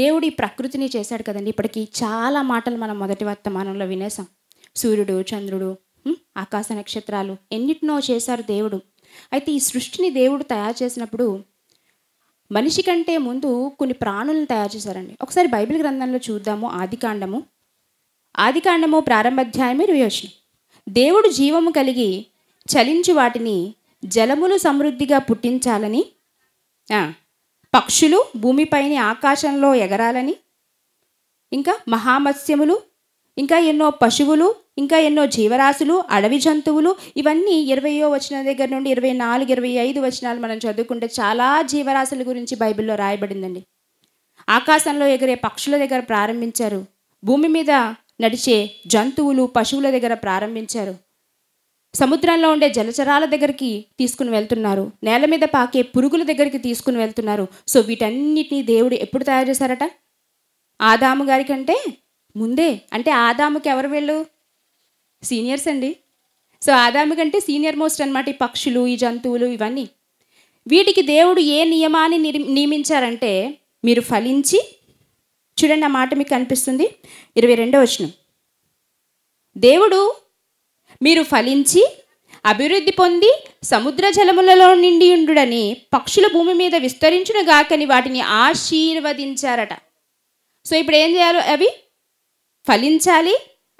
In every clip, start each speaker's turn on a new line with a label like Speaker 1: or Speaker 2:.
Speaker 1: దేవుడు ఈ ప్రకృతిని చేశాడు కదండి ఇప్పటికీ చాలా మాటలు మనం మొదటి వర్తమానంలో వినేసాం సూర్యుడు చంద్రుడు ఆకాశ నక్షత్రాలు ఎన్నిటినో చేశారు దేవుడు అయితే ఈ సృష్టిని దేవుడు తయారు చేసినప్పుడు మనిషి కంటే ముందు కొన్ని ప్రాణులను తయారు చేశారండి ఒకసారి బైబిల్ గ్రంథంలో చూద్దాము ఆదికాండము ఆదికాండము ప్రారంభాధ్యాయం ఇరవై వచ్చిన దేవుడు జీవము కలిగి చలించి వాటిని జలములు సమృద్ధిగా పుట్టించాలని పక్షులు భూమిపైన ఆకాశంలో ఎగరాలని ఇంకా మహామత్స్యములు ఇంకా ఎన్నో పశువులు ఇంకా ఎన్నో జీవరాశులు అడవి జంతువులు ఇవన్నీ ఇరవయో వచనం దగ్గర నుండి ఇరవై నాలుగు ఇరవై ఐదు వచనాలు మనం చదువుకుంటే చాలా జీవరాశుల గురించి బైబిల్లో రాయబడిందండి ఆకాశంలో ఎగిరే పక్షుల దగ్గర ప్రారంభించారు భూమి మీద నడిచే జంతువులు పశువుల దగ్గర ప్రారంభించారు సముద్రంలో ఉండే జలచరాల దగ్గరికి తీసుకుని వెళ్తున్నారు నేల మీద పాకే పురుగుల దగ్గరికి తీసుకుని వెళ్తున్నారు సో వీటన్నిటినీ దేవుడు ఎప్పుడు తయారు చేశారట ఆదాము గారి కంటే ముందే అంటే ఆదాముకి ఎవరు వెళ్ళు సీనియర్స్ అండి సో ఆదాము కంటే సీనియర్ మోస్ట్ అనమాట ఈ పక్షులు ఈ జంతువులు ఇవన్నీ వీటికి దేవుడు ఏ నియమాన్ని నియమించారంటే మీరు ఫలించి చూడండి ఆ మాట మీకు కనిపిస్తుంది ఇరవై రెండో వచనం దేవుడు మీరు ఫలించి అభివృద్ధి పొంది సముద్ర జలములలో నిండి ఉండుడని పక్షుల భూమి మీద గాకని వాటిని ఆశీర్వదించారట సో ఇప్పుడు ఏం చేయాలి అవి ఫలించాలి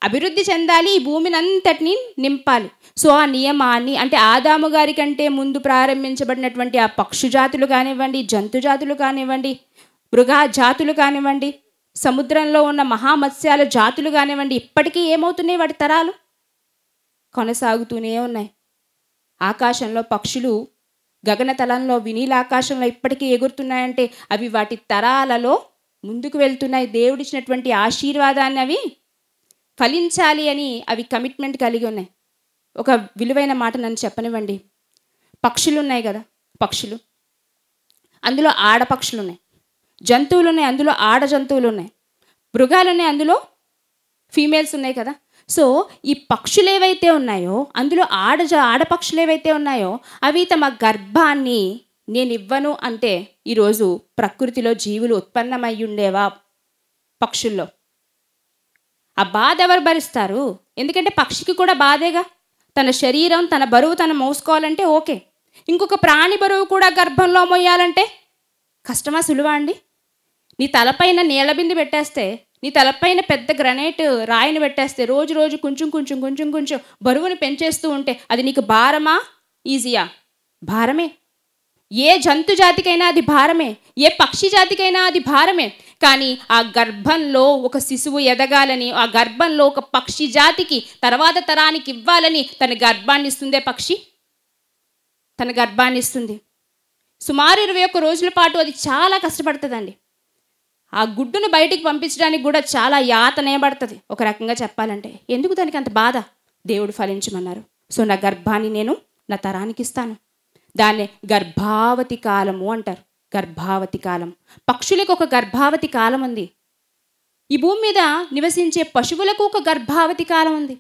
Speaker 1: అభివృద్ధి చెందాలి ఈ భూమిని అంతటిని నింపాలి సో ఆ నియమాన్ని అంటే ఆదాము గారి కంటే ముందు ప్రారంభించబడినటువంటి ఆ పక్షు జాతులు కానివ్వండి జంతు జాతులు కానివ్వండి మృగా జాతులు కానివ్వండి సముద్రంలో ఉన్న మహామత్స్యాల జాతులు కానివ్వండి ఇప్పటికీ ఏమవుతున్నాయి వాటి తరాలు కొనసాగుతూనే ఉన్నాయి ఆకాశంలో పక్షులు గగనతలంలో వినీలాకాశంలో ఇప్పటికీ ఎగురుతున్నాయంటే అవి వాటి తరాలలో ముందుకు వెళ్తున్నాయి దేవుడిచ్చినటువంటి ఆశీర్వాదాన్ని అవి ఫలించాలి అని అవి కమిట్మెంట్ కలిగి ఉన్నాయి ఒక విలువైన మాట నన్ను చెప్పనివ్వండి పక్షులు ఉన్నాయి కదా పక్షులు అందులో ఆడ పక్షులు ఉన్నాయి జంతువులు ఉన్నాయి అందులో ఆడ జంతువులు ఉన్నాయి మృగాలు ఉన్నాయి అందులో ఫీమేల్స్ ఉన్నాయి కదా సో ఈ పక్షులు ఏవైతే ఉన్నాయో అందులో ఆడ ఆడపక్షులు ఏవైతే ఉన్నాయో అవి తమ గర్భాన్ని నేను ఇవ్వను అంటే ఈరోజు ప్రకృతిలో జీవులు ఉత్పన్నమై ఉండేవా పక్షుల్లో ఆ బాధ ఎవరు భరిస్తారు ఎందుకంటే పక్షికి కూడా బాధేగా తన శరీరం తన బరువు తను మోసుకోవాలంటే ఓకే ఇంకొక ప్రాణి బరువు కూడా గర్భంలో మోయాలంటే కష్టమా సులువా అండి నీ తలపైన నీళ్ళ పెట్టేస్తే నీ తలపైన పెద్ద గ్రనైట్ రాయిని పెట్టేస్తే రోజు రోజు కొంచెం కొంచెం కొంచెం కొంచెం బరువును పెంచేస్తూ ఉంటే అది నీకు భారమా ఈజీయా భారమే ఏ జంతు జాతికైనా అది భారమే ఏ పక్షి జాతికైనా అది భారమే కానీ ఆ గర్భంలో ఒక శిశువు ఎదగాలని ఆ గర్భంలో ఒక పక్షి జాతికి తర్వాత తరానికి ఇవ్వాలని తన గర్భాన్ని ఇస్తుందే పక్షి తన గర్భాన్ని ఇస్తుంది సుమారు ఇరవై ఒక్క రోజుల పాటు అది చాలా కష్టపడుతుందండి ఆ గుడ్డును బయటికి పంపించడానికి కూడా చాలా యాత పడుతుంది ఒక రకంగా చెప్పాలంటే ఎందుకు దానికి అంత బాధ దేవుడు ఫలించమన్నారు సో నా గర్భాన్ని నేను నా తరానికి ఇస్తాను దాన్ని గర్భావతి కాలము అంటారు గర్భావతి కాలం పక్షులకు ఒక గర్భావతి కాలం ఉంది ఈ భూమి మీద నివసించే పశువులకు ఒక గర్భావతి కాలం ఉంది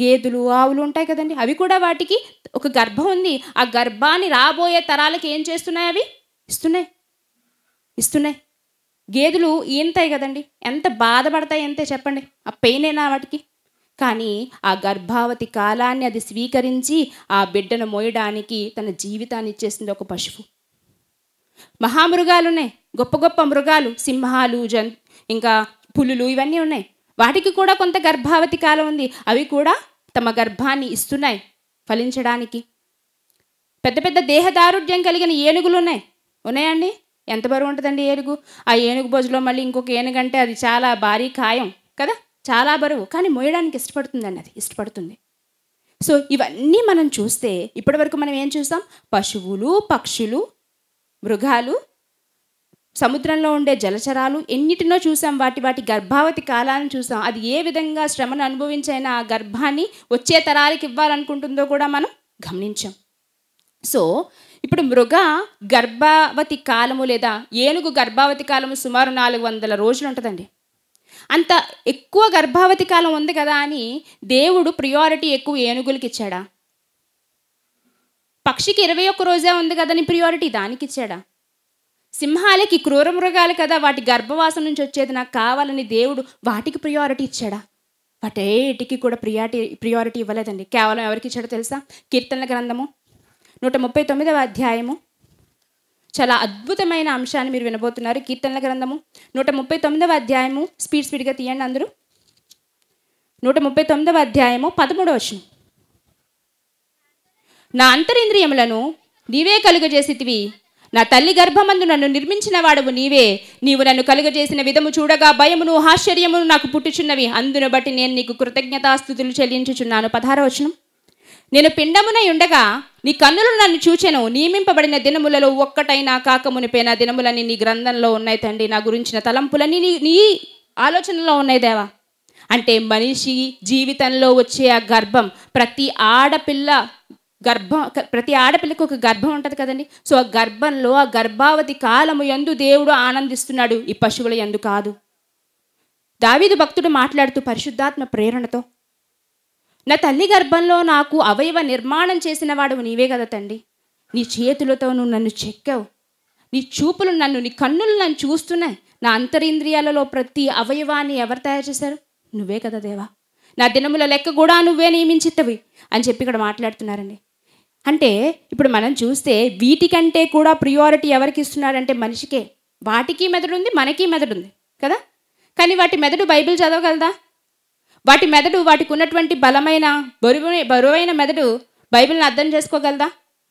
Speaker 1: గేదెలు ఆవులు ఉంటాయి కదండి అవి కూడా వాటికి ఒక గర్భం ఉంది ఆ గర్భాన్ని రాబోయే తరాలకి ఏం చేస్తున్నాయి అవి ఇస్తున్నాయి ఇస్తున్నాయి గేదెలు ఈంతాయి కదండి ఎంత బాధపడతాయి అంతే చెప్పండి ఆ పెయినేనా వాటికి కానీ ఆ గర్భావతి కాలాన్ని అది స్వీకరించి ఆ బిడ్డను మోయడానికి తన జీవితాన్ని ఇచ్చేసింది ఒక పశువు మహామృగాలు ఉన్నాయి గొప్ప గొప్ప మృగాలు సింహాలు జన్ ఇంకా పులులు ఇవన్నీ ఉన్నాయి వాటికి కూడా కొంత గర్భావతి కాలం ఉంది అవి కూడా తమ గర్భాన్ని ఇస్తున్నాయి ఫలించడానికి పెద్ద పెద్ద దేహదారుఢ్యం కలిగిన ఏనుగులు ఉన్నాయి ఉన్నాయండి ఎంత బరువు ఉంటుందండి ఏనుగు ఆ ఏనుగు బొజులో మళ్ళీ ఇంకొక ఏనుగు అంటే అది చాలా భారీ ఖాయం కదా చాలా బరువు కానీ మోయడానికి ఇష్టపడుతుందండి అది ఇష్టపడుతుంది సో ఇవన్నీ మనం చూస్తే ఇప్పటివరకు మనం ఏం చూస్తాం పశువులు పక్షులు మృగాలు సముద్రంలో ఉండే జలచరాలు ఎన్నిటినో చూసాం వాటి వాటి గర్భావతి కాలాన్ని చూసాం అది ఏ విధంగా శ్రమను అనుభవించైనా ఆ గర్భాన్ని వచ్చే తరాలకి ఇవ్వాలనుకుంటుందో కూడా మనం గమనించాం సో ఇప్పుడు మృగ గర్భావతి కాలము లేదా ఏనుగు గర్భావతి కాలము సుమారు నాలుగు వందల రోజులు ఉంటుందండి అంత ఎక్కువ గర్భావతి కాలం ఉంది కదా అని దేవుడు ప్రియారిటీ ఎక్కువ ఏనుగులకి ఇచ్చాడా పక్షికి ఇరవై ఒక్క రోజే ఉంది కదని ప్రియారిటీ దానికి ఇచ్చాడా సింహాలకి క్రూర మృగాలు కదా వాటి గర్భవాసం నుంచి వచ్చేది నాకు కావాలని దేవుడు వాటికి ప్రియారిటీ ఇచ్చాడా వాటేటికి కూడా ప్రియారిటీ ప్రియారిటీ ఇవ్వలేదండి కేవలం ఎవరికి ఇచ్చాడో తెలుసా కీర్తన గ్రంథము నూట ముప్పై తొమ్మిదవ అధ్యాయము చాలా అద్భుతమైన అంశాన్ని మీరు వినబోతున్నారు కీర్తనల గ్రంథము నూట ముప్పై తొమ్మిదవ అధ్యాయము స్పీడ్ స్పీడ్గా తీయండి అందరూ నూట ముప్పై తొమ్మిదవ అధ్యాయము పదమూడవ వచనం నా అంతరింద్రియములను నీవే కలుగజేసితివి నా తల్లి గర్భమందు నన్ను నిర్మించిన వాడవు నీవే నీవు నన్ను కలుగజేసిన విధము చూడగా భయమును ఆశ్చర్యమును నాకు పుట్టుచున్నవి అందును బట్టి నేను నీకు కృతజ్ఞతాస్థుతులు చెల్లించుచున్నాను వచనం నేను పిండమునై ఉండగా నీ కన్నులు నన్ను చూచెను నియమింపబడిన దినములలో ఒక్కటైనా కాకమునిపోయిన దినములన్నీ నీ గ్రంథంలో ఉన్నాయి తండ్రి నా గురించిన తలంపులన్నీ నీ నీ ఆలోచనలో ఉన్నాయి దేవా అంటే మనిషి జీవితంలో వచ్చే ఆ గర్భం ప్రతి ఆడపిల్ల గర్భం ప్రతి ఆడపిల్లకు ఒక గర్భం ఉంటుంది కదండి సో ఆ గర్భంలో ఆ గర్భావతి కాలము ఎందు దేవుడు ఆనందిస్తున్నాడు ఈ పశువుల ఎందు కాదు దావీదు భక్తుడు మాట్లాడుతూ పరిశుద్ధాత్మ ప్రేరణతో నా తల్లి గర్భంలో నాకు అవయవ నిర్మాణం చేసిన వాడు నీవే కదా తండ్రి నీ చేతులతో నువ్వు నన్ను చెక్కావు నీ చూపులు నన్ను నీ కన్నులు నన్ను చూస్తున్నాయి నా అంతరింద్రియాలలో ప్రతి అవయవాన్ని ఎవరు తయారు చేశారు నువ్వే కదా దేవా నా దినముల లెక్క కూడా నువ్వే నియమించిత్తవి అని చెప్పి ఇక్కడ మాట్లాడుతున్నారండి అంటే ఇప్పుడు మనం చూస్తే వీటికంటే కూడా ప్రియారిటీ ఎవరికి ఇస్తున్నారంటే మనిషికే వాటికి మెదడు ఉంది మనకి మెదడు ఉంది కదా కానీ వాటి మెదడు బైబిల్ చదవగలదా వాటి మెదడు వాటికి ఉన్నటువంటి బలమైన బరువు బరువైన మెదడు బైబిల్ని అర్థం చేసుకోగలదా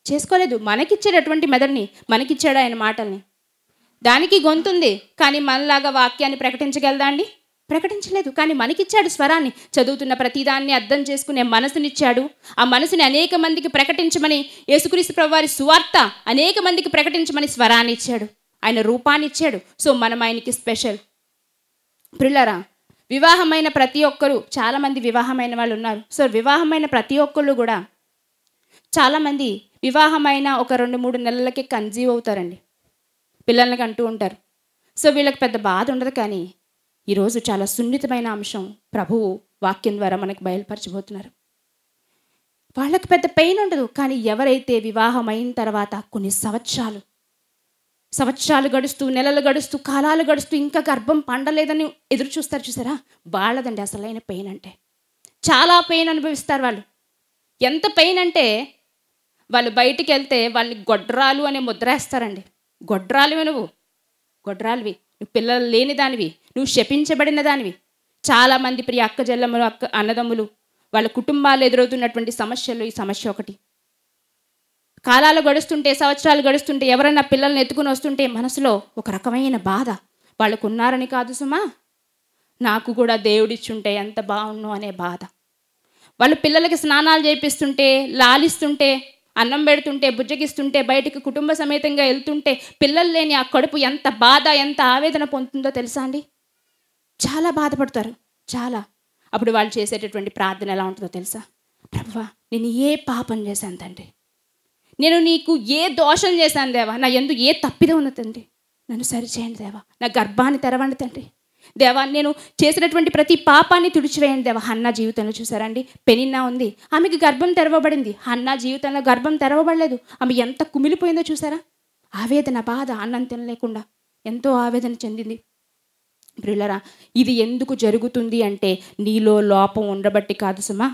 Speaker 1: చేసుకోలేదు మనకిచ్చేటటువంటి మెదడుని మనకిచ్చాడు ఆయన మాటల్ని దానికి గొంతుంది కానీ మనలాగా వాక్యాన్ని ప్రకటించగలదా అండి ప్రకటించలేదు కానీ మనకిచ్చాడు స్వరాన్ని చదువుతున్న ప్రతిదాన్ని అర్థం చేసుకునే మనసునిచ్చాడు ఆ మనసుని అనేక మందికి ప్రకటించమని యేసుక్రీస్తు ప్రభువారి సువార్త అనేక మందికి ప్రకటించమని స్వరాన్ని ఇచ్చాడు ఆయన రూపాన్ని ఇచ్చాడు సో మనం ఆయనకి స్పెషల్ ప్రిల్లరా వివాహమైన ప్రతి ఒక్కరు చాలామంది వివాహమైన వాళ్ళు ఉన్నారు సో వివాహమైన ప్రతి ఒక్కళ్ళు కూడా చాలామంది వివాహమైన ఒక రెండు మూడు నెలలకే కన్జీవ్ అవుతారండి పిల్లలకి అంటూ ఉంటారు సో వీళ్ళకి పెద్ద బాధ ఉండదు కానీ ఈరోజు చాలా సున్నితమైన అంశం ప్రభువు వాక్యం ద్వారా మనకు బయలుపరచబోతున్నారు వాళ్ళకి పెద్ద పెయిన్ ఉండదు కానీ ఎవరైతే వివాహమైన తర్వాత కొన్ని సంవత్సరాలు సంవత్సరాలు గడుస్తూ నెలలు గడుస్తూ కాలాలు గడుస్తూ ఇంకా గర్భం పండలేదని ఎదురు చూస్తారు చూసారా వాళ్ళదండి అసలైన పెయిన్ అంటే చాలా పెయిన్ అనుభవిస్తారు వాళ్ళు ఎంత పెయిన్ అంటే వాళ్ళు బయటికి వెళ్తే వాళ్ళని గొడ్రాలు అనే ముద్రేస్తారండి గొడ్రాలువి నువ్వు గొడ్రాలువి నువ్వు పిల్లలు లేని దానివి నువ్వు శపించబడిన దానివి చాలామంది ప్రియ అక్క జల్లమ్మలు అక్క అన్నదమ్ములు వాళ్ళ కుటుంబాలు ఎదురవుతున్నటువంటి సమస్యలు ఈ సమస్య ఒకటి కాలాలు గడుస్తుంటే సంవత్సరాలు గడుస్తుంటే ఎవరైనా పిల్లల్ని ఎత్తుకుని వస్తుంటే మనసులో ఒక రకమైన బాధ వాళ్ళకు ఉన్నారని కాదు సుమా నాకు కూడా దేవుడిచ్చుంటే ఎంత బాగుండు అనే బాధ వాళ్ళు పిల్లలకి స్నానాలు చేపిస్తుంటే లాలిస్తుంటే అన్నం పెడుతుంటే బుజ్జగిస్తుంటే బయటికి కుటుంబ సమేతంగా వెళ్తుంటే పిల్లలు లేని ఆ కడుపు ఎంత బాధ ఎంత ఆవేదన పొందుతుందో తెలుసా అండి చాలా బాధపడతారు చాలా అప్పుడు వాళ్ళు చేసేటటువంటి ప్రార్థన ఎలా ఉంటుందో తెలుసా ప్రభువా నేను ఏ పాపం చేశాను తండ్రి నేను నీకు ఏ దోషం చేశాను దేవా నా ఎందు ఏ తప్పిదే ఉన్న తండ్రి నన్ను సరిచేయండి దేవా నా గర్భాన్ని తెరవండి తండ్రి దేవా నేను చేసినటువంటి ప్రతి పాపాన్ని తుడిచివేయండి దేవా అన్న జీవితంలో చూసారండి పెనిన్నా ఉంది ఆమెకి గర్భం తెరవబడింది అన్న జీవితంలో గర్భం తెరవబడలేదు ఆమె ఎంత కుమిలిపోయిందో చూసారా ఆవేదన బాధ అన్నంతం లేకుండా ఎంతో ఆవేదన చెందింది బ్రిల్లరా ఇది ఎందుకు జరుగుతుంది అంటే నీలో లోపం ఉండబట్టి కాదు సుమా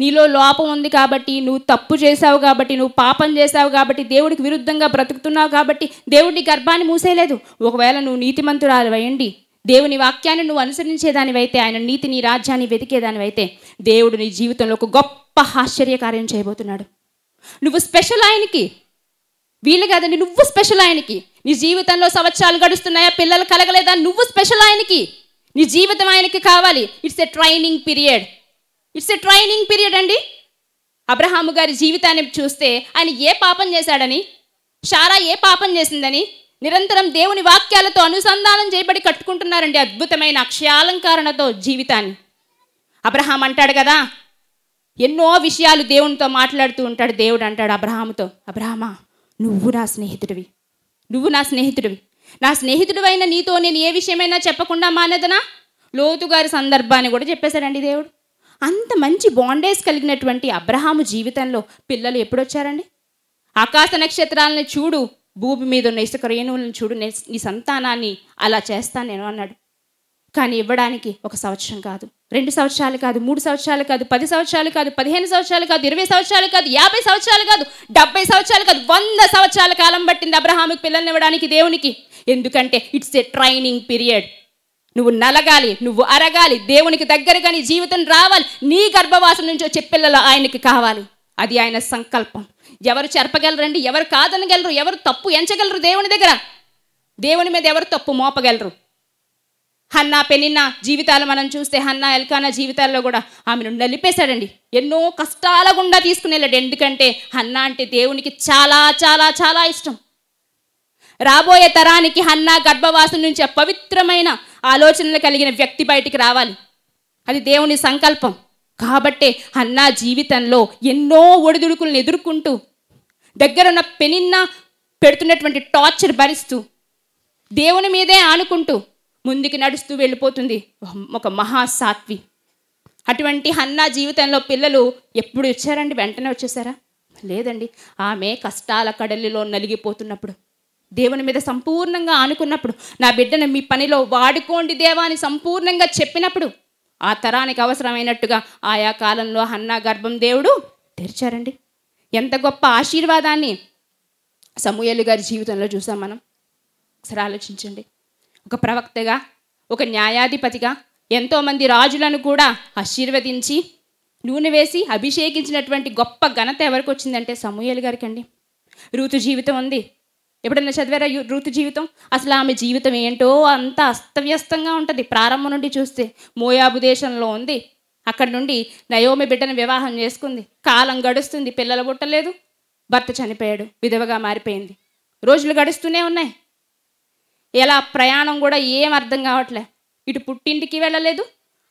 Speaker 1: నీలో లోపం ఉంది కాబట్టి నువ్వు తప్పు చేశావు కాబట్టి నువ్వు పాపం చేశావు కాబట్టి దేవుడికి విరుద్ధంగా బ్రతుకుతున్నావు కాబట్టి దేవుడి గర్భాన్ని మూసేయలేదు ఒకవేళ నువ్వు నీతిమంతురాలు అయ్యండి దేవుని వాక్యాన్ని నువ్వు అనుసరించేదానివైతే ఆయన నీతి నీ రాజ్యాన్ని వెతికేదానివైతే దేవుడు నీ జీవితంలో ఒక గొప్ప ఆశ్చర్యకార్యం చేయబోతున్నాడు నువ్వు స్పెషల్ ఆయనకి వీలు కాదండి నువ్వు స్పెషల్ ఆయనకి నీ జీవితంలో సంవత్సరాలు గడుస్తున్నాయా పిల్లలు కలగలేదా నువ్వు స్పెషల్ ఆయనకి నీ జీవితం ఆయనకి కావాలి it's a training period it's a training period అండి అబ్రహాము గారి జీవితాన్ని చూస్తే ఆయన ఏ పాపం చేశాడని షారా ఏ పాపం చేసిందని నిరంతరం దేవుని వాక్యాలతో అనుసంధానం చేయబడి కట్టుకుంటున్నారండి అద్భుతమైన అక్షయాలంకరణతో జీవితాన్ని అబ్రహాం అంటాడు కదా ఎన్నో విషయాలు దేవునితో మాట్లాడుతూ ఉంటాడు దేవుడు అంటాడు అబ్రహాముతో అబ్రహమా నువ్వు నా స్నేహితుడివి నువ్వు నా స్నేహితుడివి నా స్నేహితుడివైన నీతో నేను ఏ విషయమైనా చెప్పకుండా మానేదనా లోతు గారి సందర్భాన్ని కూడా చెప్పేశాడండి దేవుడు అంత మంచి బాండేజ్ కలిగినటువంటి అబ్రహాము జీవితంలో పిల్లలు ఎప్పుడొచ్చారండి ఆకాశ నక్షత్రాలను చూడు భూమి మీద ఉన్న ఇసుక రేణువులను చూడు నేను నీ సంతానాన్ని అలా చేస్తాను నేను అన్నాడు కానీ ఇవ్వడానికి ఒక సంవత్సరం కాదు రెండు సంవత్సరాలు కాదు మూడు సంవత్సరాలు కాదు పది సంవత్సరాలు కాదు పదిహేను సంవత్సరాలు కాదు ఇరవై సంవత్సరాలు కాదు యాభై సంవత్సరాలు కాదు డెబ్బై సంవత్సరాలు కాదు వంద సంవత్సరాల కాలం పట్టింది అబ్రహాముకి పిల్లల్ని ఇవ్వడానికి దేవునికి ఎందుకంటే ఇట్స్ ఏ ట్రైనింగ్ పీరియడ్ నువ్వు నలగాలి నువ్వు అరగాలి దేవునికి దగ్గరగా నీ జీవితం రావాలి నీ గర్భవాసం నుంచి వచ్చే పిల్లలు ఆయనకి కావాలి అది ఆయన సంకల్పం ఎవరు చెరపగలరండి ఎవరు కాదనగలరు ఎవరు తప్పు ఎంచగలరు దేవుని దగ్గర దేవుని మీద ఎవరు తప్పు మోపగలరు హన్నా పెనిన్న జీవితాలు మనం చూస్తే హన్నా ఎల్కానా జీవితాల్లో కూడా ఆమెను నలిపేశాడండి ఎన్నో కష్టాల గుండా తీసుకుని వెళ్ళాడు ఎందుకంటే హన్నా అంటే దేవునికి చాలా చాలా చాలా ఇష్టం రాబోయే తరానికి హన్నా గర్భవాసం నుంచి పవిత్రమైన ఆలోచనలు కలిగిన వ్యక్తి బయటికి రావాలి అది దేవుని సంకల్పం కాబట్టే అన్నా జీవితంలో ఎన్నో ఒడిదుడుకులను ఎదుర్కొంటూ దగ్గరున్న పెనిన్న పెడుతున్నటువంటి టార్చర్ భరిస్తూ దేవుని మీదే ఆనుకుంటూ ముందుకు నడుస్తూ వెళ్ళిపోతుంది ఒక మహాసాత్వి అటువంటి హన్నా జీవితంలో పిల్లలు ఎప్పుడు ఇచ్చారండి వెంటనే వచ్చేసారా లేదండి ఆమె కష్టాల కడలిలో నలిగిపోతున్నప్పుడు దేవుని మీద సంపూర్ణంగా ఆనుకున్నప్పుడు నా బిడ్డను మీ పనిలో వాడుకోండి దేవా అని సంపూర్ణంగా చెప్పినప్పుడు ఆ తరానికి అవసరమైనట్టుగా ఆయా కాలంలో అన్న గర్భం దేవుడు తెరిచారండి ఎంత గొప్ప ఆశీర్వాదాన్ని సమూహలు గారి జీవితంలో చూసాం మనం ఒకసారి ఆలోచించండి ఒక ప్రవక్తగా ఒక న్యాయాధిపతిగా ఎంతోమంది రాజులను కూడా ఆశీర్వదించి నూనె వేసి అభిషేకించినటువంటి గొప్ప ఘనత ఎవరికి వచ్చిందంటే సమూహలు గారికి అండి ఋతు జీవితం ఉంది ఎప్పుడైనా చదివారా ఋతు జీవితం అసలు ఆమె జీవితం ఏంటో అంత అస్తవ్యస్తంగా ఉంటుంది ప్రారంభం నుండి చూస్తే మోయాబు దేశంలో ఉంది అక్కడ నుండి నయోమి బిడ్డను వివాహం చేసుకుంది కాలం గడుస్తుంది పిల్లలు పుట్టలేదు భర్త చనిపోయాడు విధవగా మారిపోయింది రోజులు గడుస్తూనే ఉన్నాయి ఎలా ప్రయాణం కూడా ఏం అర్థం కావట్లే ఇటు పుట్టింటికి వెళ్ళలేదు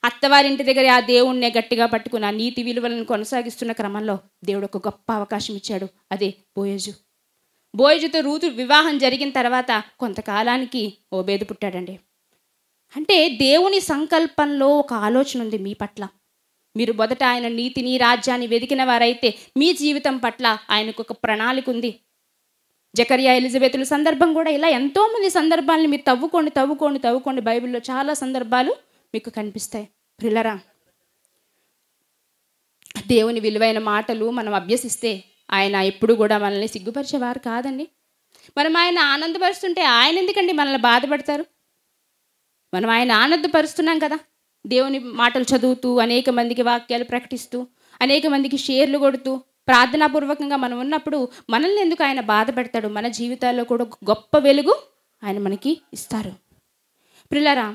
Speaker 1: అత్తవారింటి దగ్గర ఆ దేవుణ్ణే గట్టిగా పట్టుకుని ఆ నీతి విలువలను కొనసాగిస్తున్న క్రమంలో దేవుడు ఒక గొప్ప అవకాశం ఇచ్చాడు అదే బోయజు బోయజుతో రూతు వివాహం జరిగిన తర్వాత కొంతకాలానికి ఓబేదు పుట్టాడండి అంటే దేవుని సంకల్పంలో ఒక ఆలోచన ఉంది మీ పట్ల మీరు మొదట ఆయన నీతిని రాజ్యాన్ని వెతికిన వారైతే మీ జీవితం పట్ల ఆయనకు ఒక ప్రణాళిక ఉంది జకరియా ఎలిజబెత్ల సందర్భం కూడా ఇలా ఎంతోమంది సందర్భాలను మీరు తవ్వుకోండి తవ్వుకోండి తవ్వుకోండి బైబిల్లో చాలా సందర్భాలు మీకు కనిపిస్తాయి ప్రిల్లరా దేవుని విలువైన మాటలు మనం అభ్యసిస్తే ఆయన ఎప్పుడు కూడా మనల్ని సిగ్గుపరిచేవారు కాదండి మనం ఆయన ఆనందపరుస్తుంటే ఆయన ఎందుకండి మనల్ని బాధపడతారు మనం ఆయన ఆనందపరుస్తున్నాం కదా దేవుని మాటలు చదువుతూ అనేక మందికి వాక్యాలు ప్రకటిస్తూ అనేక మందికి షేర్లు కొడుతూ ప్రార్థనాపూర్వకంగా మనం ఉన్నప్పుడు మనల్ని ఎందుకు ఆయన బాధ పెడతాడు మన జీవితాల్లో కూడా గొప్ప వెలుగు ఆయన మనకి ఇస్తారు పిల్లరా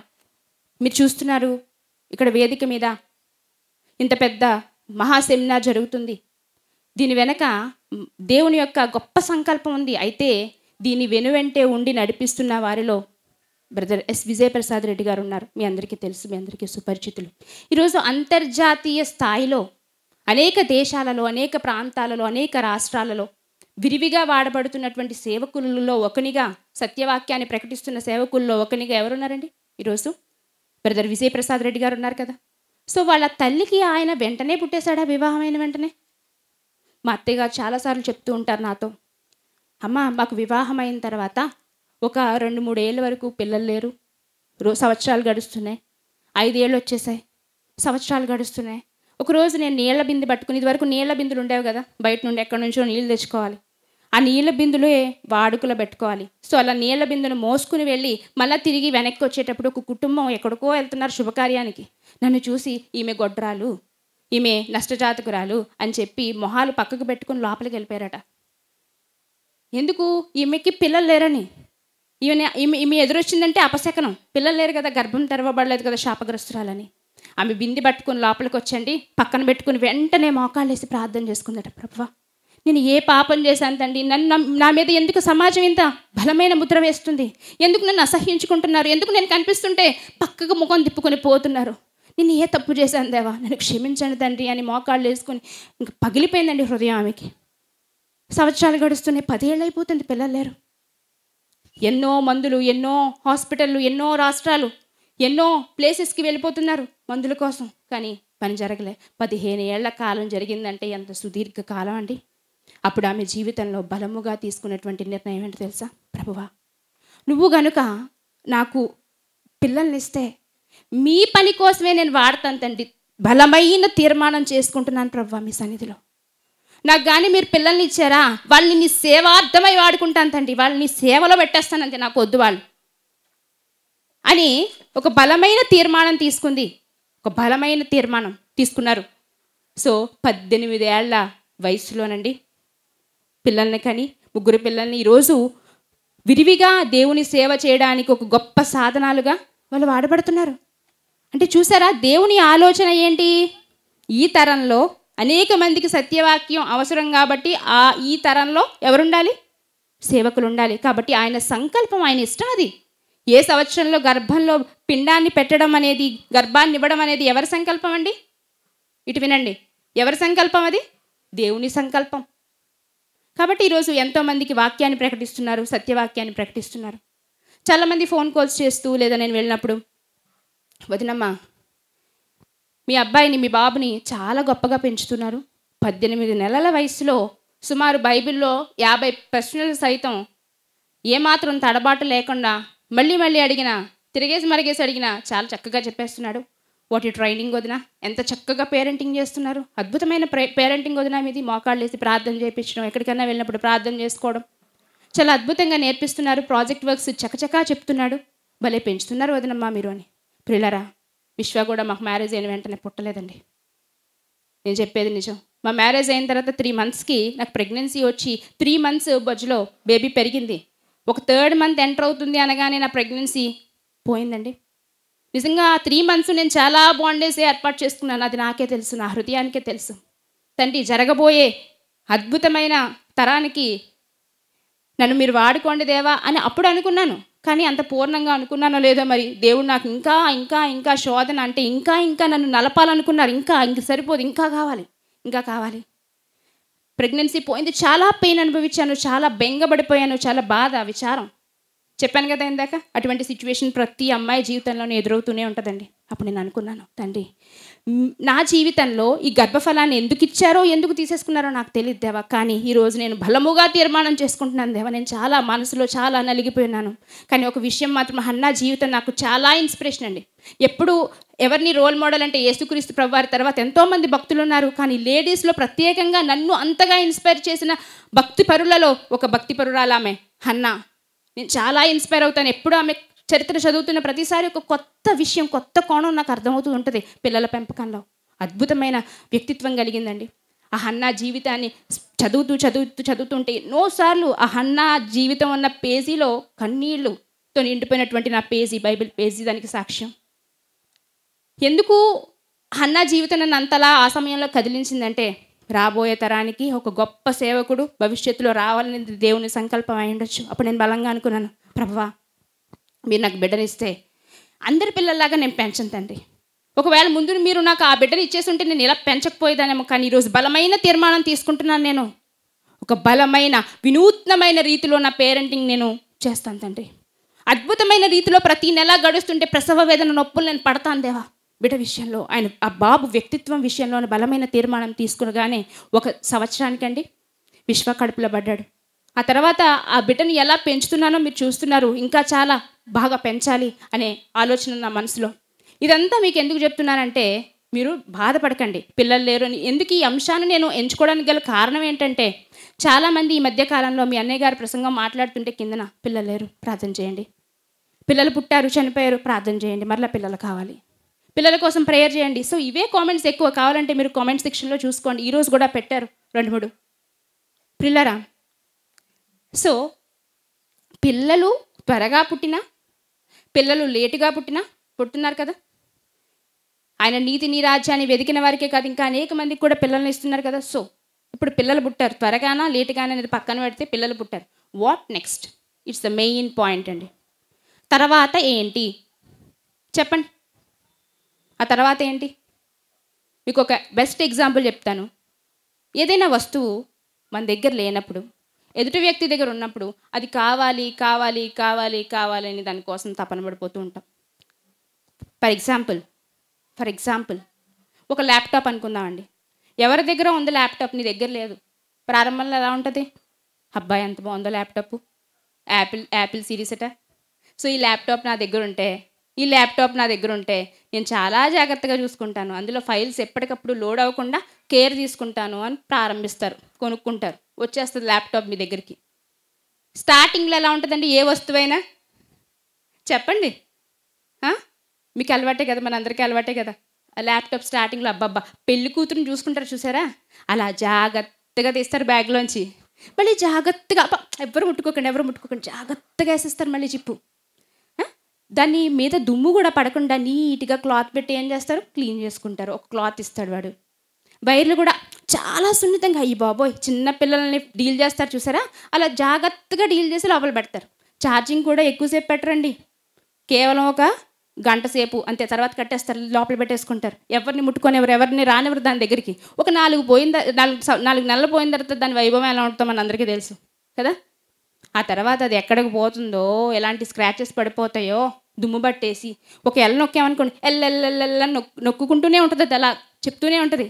Speaker 1: మీరు చూస్తున్నారు ఇక్కడ వేదిక మీద ఇంత పెద్ద మహా సెమినార్ జరుగుతుంది దీని వెనక దేవుని యొక్క గొప్ప సంకల్పం ఉంది అయితే దీని వెనువెంటే ఉండి నడిపిస్తున్న వారిలో బ్రదర్ ఎస్ విజయప్రసాద్ రెడ్డి గారు ఉన్నారు మీ అందరికీ తెలుసు మీ అందరికీ సుపరిచితులు ఈరోజు అంతర్జాతీయ స్థాయిలో అనేక దేశాలలో అనేక ప్రాంతాలలో అనేక రాష్ట్రాలలో విరివిగా వాడబడుతున్నటువంటి సేవకులలో ఒకనిగా సత్యవాక్యాన్ని ప్రకటిస్తున్న సేవకుల్లో ఒకనిగా ఎవరున్నారండి ఈరోజు బ్రదర్ విజయప్రసాద్ రెడ్డి గారు ఉన్నారు కదా సో వాళ్ళ తల్లికి ఆయన వెంటనే పుట్టేశాడా వివాహమైన వెంటనే మా అత్తయ్య గారు చాలాసార్లు చెప్తూ ఉంటారు నాతో అమ్మ మాకు వివాహం అయిన తర్వాత ఒక రెండు మూడేళ్ళ వరకు పిల్లలు లేరు రో సంవత్సరాలు గడుస్తున్నాయి ఐదేళ్ళు వచ్చేసాయి సంవత్సరాలు గడుస్తున్నాయి ఒకరోజు నేను నీళ్ళ బిందు పట్టుకుని ఇది వరకు నీళ్ళ బిందులు ఉండేవి కదా బయట నుండి ఎక్కడి నుంచో నీళ్ళు తెచ్చుకోవాలి ఆ నీళ్ళ బిందులే వాడుకలో పెట్టుకోవాలి సో అలా నీళ్ళ బిందును మోసుకుని వెళ్ళి మళ్ళీ తిరిగి వెనక్కి వచ్చేటప్పుడు ఒక కుటుంబం ఎక్కడికో వెళ్తున్నారు శుభకార్యానికి నన్ను చూసి ఈమె గొడ్రాలు ఈమె నష్టజాతకురాలు అని చెప్పి మొహాలు పక్కకు పెట్టుకుని లోపలికి వెళ్ళిపోయారట ఎందుకు ఈమెకి పిల్లలు లేరని ఈమె ఈమె ఈమె ఎదురొచ్చిందంటే అపశకనం పిల్లలు లేరు కదా గర్భం తెరవబడలేదు కదా శాపగ్రస్తురాలని ఆమె బింది పట్టుకుని లోపలికి వచ్చండి పక్కన పెట్టుకుని వెంటనే మోకాళ్ళు వేసి ప్రార్థన చేసుకుందట ప్రభు నేను ఏ పాపం చేశాను తండి నన్ను నా మీద ఎందుకు సమాజం ఇంత బలమైన ముద్ర వేస్తుంది ఎందుకు నన్ను అసహించుకుంటున్నారు ఎందుకు నేను కనిపిస్తుంటే పక్కకు ముఖం తిప్పుకొని పోతున్నారు నేను ఏ తప్పు చేశాను దేవా నన్ను క్షమించండి తండ్రి అని మోకాళ్ళు వేసుకొని ఇంక పగిలిపోయిందండి హృదయం ఆమెకి సంవత్సరాలు గడుస్తున్నాయి పదేళ్ళు అయిపోతుంది పిల్లలు లేరు ఎన్నో మందులు ఎన్నో హాస్పిటళ్ళు ఎన్నో రాష్ట్రాలు ఎన్నో ప్లేసెస్కి వెళ్ళిపోతున్నారు మందుల కోసం కానీ పని జరగలే పదిహేను ఏళ్ల కాలం జరిగిందంటే ఎంత సుదీర్ఘ కాలం అండి అప్పుడు ఆమె జీవితంలో బలముగా తీసుకున్నటువంటి నిర్ణయం ఏంటో తెలుసా ప్రభువా నువ్వు గనుక నాకు పిల్లల్నిస్తే మీ పని కోసమే నేను వాడతాను తండ్రి బలమైన తీర్మానం చేసుకుంటున్నాను ప్రభా మీ సన్నిధిలో నాకు కానీ మీరు పిల్లల్ని ఇచ్చారా వాళ్ళని నీ సేవార్థమై వాడుకుంటాను తండ్రి వాళ్ళని సేవలో పెట్టేస్తానంతే నాకు వద్దు వాళ్ళు అని ఒక బలమైన తీర్మానం తీసుకుంది ఒక బలమైన తీర్మానం తీసుకున్నారు సో పద్దెనిమిదేళ్ల వయసులోనండి పిల్లల్ని కానీ ముగ్గురు పిల్లల్ని ఈరోజు విరివిగా దేవుని సేవ చేయడానికి ఒక గొప్ప సాధనాలుగా వాళ్ళు వాడబడుతున్నారు అంటే చూసారా దేవుని ఆలోచన ఏంటి ఈ తరంలో అనేక మందికి సత్యవాక్యం అవసరం కాబట్టి ఆ ఈ తరంలో ఎవరుండాలి సేవకులు ఉండాలి కాబట్టి ఆయన సంకల్పం ఆయన ఇష్టం అది ఏ సంవత్సరంలో గర్భంలో పిండాన్ని పెట్టడం అనేది గర్భాన్ని ఇవ్వడం అనేది ఎవరి సంకల్పం అండి ఇటు వినండి ఎవరి సంకల్పం అది దేవుని సంకల్పం కాబట్టి ఈరోజు ఎంతోమందికి వాక్యాన్ని ప్రకటిస్తున్నారు సత్యవాక్యాన్ని ప్రకటిస్తున్నారు చాలామంది ఫోన్ కాల్స్ చేస్తూ లేదా నేను వెళ్ళినప్పుడు వదినమ్మా మీ అబ్బాయిని మీ బాబుని చాలా గొప్పగా పెంచుతున్నారు పద్దెనిమిది నెలల వయసులో సుమారు బైబిల్లో యాభై ప్రశ్నలు సైతం ఏమాత్రం తడబాటు లేకుండా మళ్ళీ మళ్ళీ అడిగినా తిరిగేసి మరిగేసి అడిగినా చాలా చక్కగా చెప్పేస్తున్నాడు వాటి ట్రైనింగ్ వదిన ఎంత చక్కగా పేరెంటింగ్ చేస్తున్నారు అద్భుతమైన పేరెంటింగ్ వదిన మీది మోకాళ్ళు వేసి ప్రార్థన చేయించడం ఎక్కడికైనా వెళ్ళినప్పుడు ప్రార్థన చేసుకోవడం చాలా అద్భుతంగా నేర్పిస్తున్నారు ప్రాజెక్ట్ వర్క్స్ చకచకా చెప్తున్నాడు భలే పెంచుతున్నారు వదినమ్మా మీరు అని ప్రిలరా విశ్వ కూడా మాకు మ్యారేజ్ అయిన వెంటనే పుట్టలేదండి నేను చెప్పేది నిజం మా మ్యారేజ్ అయిన తర్వాత త్రీ మంత్స్కి నాకు ప్రెగ్నెన్సీ వచ్చి త్రీ మంత్స్ బజ్లో బేబీ పెరిగింది ఒక థర్డ్ మంత్ ఎంటర్ అవుతుంది అనగానే నా ప్రెగ్నెన్సీ పోయిందండి నిజంగా ఆ త్రీ మంత్స్ నేను చాలా బాండేజ్ ఏర్పాటు చేసుకున్నాను అది నాకే తెలుసు నా హృదయానికే తెలుసు తండ్రి జరగబోయే అద్భుతమైన తరానికి నన్ను మీరు వాడుకోండి దేవా అని అప్పుడు అనుకున్నాను కానీ అంత పూర్ణంగా అనుకున్నానో లేదో మరి దేవుడు నాకు ఇంకా ఇంకా ఇంకా శోధన అంటే ఇంకా ఇంకా నన్ను నలపాలనుకున్నారు ఇంకా ఇంక సరిపోదు ఇంకా కావాలి ఇంకా కావాలి ప్రెగ్నెన్సీ పోయింది చాలా పెయిన్ అనుభవించాను చాలా బెంగబడిపోయాను చాలా బాధ విచారం చెప్పాను కదా ఇందాక అటువంటి సిచ్యువేషన్ ప్రతి అమ్మాయి జీవితంలోనే ఎదురవుతూనే ఉంటుందండి అప్పుడు నేను అనుకున్నాను తండ్రి నా జీవితంలో ఈ గర్భఫలాన్ని ఎందుకు ఇచ్చారో ఎందుకు తీసేసుకున్నారో నాకు తెలియదు దేవా కానీ ఈరోజు నేను బలముగా తీర్మానం చేసుకుంటున్నాను దేవా నేను చాలా మనసులో చాలా నలిగిపోయినాను కానీ ఒక విషయం మాత్రం అన్న జీవితం నాకు చాలా ఇన్స్పిరేషన్ అండి ఎప్పుడు ఎవరిని రోల్ మోడల్ అంటే యేసుక్రీస్తు ప్రభువారి తర్వాత ఎంతోమంది భక్తులు ఉన్నారు కానీ లేడీస్లో ప్రత్యేకంగా నన్ను అంతగా ఇన్స్పైర్ చేసిన భక్తి పరులలో ఒక భక్తి పరురాలు ఆమె హన్నా నేను చాలా ఇన్స్పైర్ అవుతాను ఎప్పుడు ఆమె చరిత్ర చదువుతున్న ప్రతిసారి ఒక కొత్త విషయం కొత్త కోణం నాకు అర్థమవుతూ ఉంటుంది పిల్లల పెంపకంలో అద్భుతమైన వ్యక్తిత్వం కలిగిందండి ఆ హన్నా జీవితాన్ని చదువుతూ చదువుతూ చదువుతుంటే ఎన్నోసార్లు ఆ హన్నా జీవితం ఉన్న పేజీలో కన్నీళ్ళుతో నిండిపోయినటువంటి నా పేజీ బైబిల్ పేజీ దానికి సాక్ష్యం ఎందుకు హన్నా జీవితం నన్ను అంతలా ఆ సమయంలో కదిలించిందంటే రాబోయే తరానికి ఒక గొప్ప సేవకుడు భవిష్యత్తులో రావాలనేది దేవుని సంకల్పం అయి ఉండొచ్చు అప్పుడు నేను బలంగా అనుకున్నాను ప్రభావా మీరు నాకు బిడ్డనిస్తే అందరి పిల్లల్లాగా నేను పెంచను తండ్రి ఒకవేళ ముందు మీరు నాకు ఆ బిడ్డను ఇచ్చేసి ఉంటే నేను ఇలా పెంచకపోయేదానేమో కానీ ఈరోజు బలమైన తీర్మానం తీసుకుంటున్నాను నేను ఒక బలమైన వినూత్నమైన రీతిలో నా పేరెంటింగ్ నేను చేస్తాను తండ్రి అద్భుతమైన రీతిలో ప్రతి నెల గడుస్తుంటే ప్రసవ వేదన నొప్పులు నేను పడతాను దేవా బిడ్డ విషయంలో ఆయన ఆ బాబు వ్యక్తిత్వం విషయంలోనే బలమైన తీర్మానం తీసుకునగానే ఒక సంవత్సరానికండి విశ్వ కడుపులో పడ్డాడు ఆ తర్వాత ఆ బిడ్డను ఎలా పెంచుతున్నానో మీరు చూస్తున్నారు ఇంకా చాలా బాగా పెంచాలి అనే ఆలోచన నా మనసులో ఇదంతా మీకు ఎందుకు చెప్తున్నానంటే మీరు బాధపడకండి పిల్లలు లేరు అని ఎందుకు ఈ అంశాన్ని నేను ఎంచుకోవడానికి గల కారణం ఏంటంటే చాలామంది ఈ మధ్య కాలంలో మీ అన్నయ్య గారి ప్రసంగం మాట్లాడుతుంటే కిందన పిల్లలు లేరు ప్రార్థన చేయండి పిల్లలు పుట్టారు చనిపోయారు ప్రార్థన చేయండి మరలా పిల్లలు కావాలి పిల్లల కోసం ప్రేయర్ చేయండి సో ఇవే కామెంట్స్ ఎక్కువ కావాలంటే మీరు కామెంట్ సెక్షన్లో చూసుకోండి ఈరోజు కూడా పెట్టారు రెండు మూడు పిల్లరా సో పిల్లలు త్వరగా పుట్టినా పిల్లలు లేటుగా పుట్టినా పుట్టున్నారు కదా ఆయన నీతి నీ రాజ్యాన్ని వెతికిన వారికే కాదు ఇంకా అనేక మందికి కూడా పిల్లల్ని ఇస్తున్నారు కదా సో ఇప్పుడు పిల్లలు పుట్టారు త్వరగానా లేటుగానే అనేది పక్కన పెడితే పిల్లలు పుట్టారు what next it's the main point అండి తర్వాత ఏంటి చెప్పండి ఆ తర్వాత ఏంటి మీకు ఒక బెస్ట్ ఎగ్జాంపుల్ చెప్తాను ఏదైనా వస్తువు మన దగ్గర లేనప్పుడు ఎదుటి వ్యక్తి దగ్గర ఉన్నప్పుడు అది కావాలి కావాలి కావాలి కావాలి అని దానికోసం తపన పడిపోతూ ఉంటాం ఫర్ ఎగ్జాంపుల్ ఫర్ ఎగ్జాంపుల్ ఒక ల్యాప్టాప్ అనుకుందామండి ఎవరి దగ్గర ఉంది ల్యాప్టాప్ నీ దగ్గర లేదు ప్రారంభంలో ఎలా ఉంటుంది అబ్బాయి ఎంత బాగుందో ల్యాప్టాప్ యాపిల్ యాపిల్ సిరీస్ అట సో ఈ ల్యాప్టాప్ నా దగ్గర ఉంటే ఈ ల్యాప్టాప్ నా దగ్గర ఉంటే నేను చాలా జాగ్రత్తగా చూసుకుంటాను అందులో ఫైల్స్ ఎప్పటికప్పుడు లోడ్ అవ్వకుండా కేర్ తీసుకుంటాను అని ప్రారంభిస్తారు కొనుక్కుంటారు వచ్చేస్తుంది ల్యాప్టాప్ మీ దగ్గరికి స్టార్టింగ్లో ఎలా ఉంటుందండి ఏ వస్తువైనా చెప్పండి మీకు అలవాటే కదా మన అందరికీ అలవాటే కదా ఆ ల్యాప్టాప్ స్టార్టింగ్లో అబ్బబ్బా పెళ్లి కూతురుని చూసుకుంటారు చూసారా అలా జాగ్రత్తగా తీస్తారు బ్యాగ్లోంచి మళ్ళీ జాగ్రత్తగా ఎవరు ముట్టుకోకండి ఎవరు ముట్టుకోకండి జాగ్రత్తగా వేసేస్తారు మళ్ళీ చిప్పు దాన్ని మీద దుమ్ము కూడా పడకుండా నీట్గా క్లాత్ పెట్టి ఏం చేస్తారు క్లీన్ చేసుకుంటారు ఒక క్లాత్ ఇస్తాడు వాడు వైర్లు కూడా చాలా సున్నితంగా అయ్యి బాబోయ్ చిన్న పిల్లల్ని డీల్ చేస్తారు చూసారా అలా జాగ్రత్తగా డీల్ చేసి లోపల పెడతారు ఛార్జింగ్ కూడా ఎక్కువసేపు పెట్టరండి కేవలం ఒక గంట సేపు అంతే తర్వాత కట్టేస్తారు లోపల పెట్టేసుకుంటారు ఎవరిని ముట్టుకొని ఎవరు ఎవరిని రానివ్వరు దాని దగ్గరికి ఒక నాలుగు పోయిన నాలుగు నాలుగు నెలలు పోయిన తర్వాత దాని వైభవం ఎలా ఉంటుందో మన అందరికీ తెలుసు కదా ఆ తర్వాత అది ఎక్కడికి పోతుందో ఎలాంటి స్క్రాచెస్ పడిపోతాయో దుమ్ము పట్టేసి ఒక ఎల్ల నొక్కామనుకోండి ఎల్లెల్లెల్లెల్ల నొక్కు నొక్కుకుంటూనే ఉంటుంది అది అలా చెప్తూనే ఉంటుంది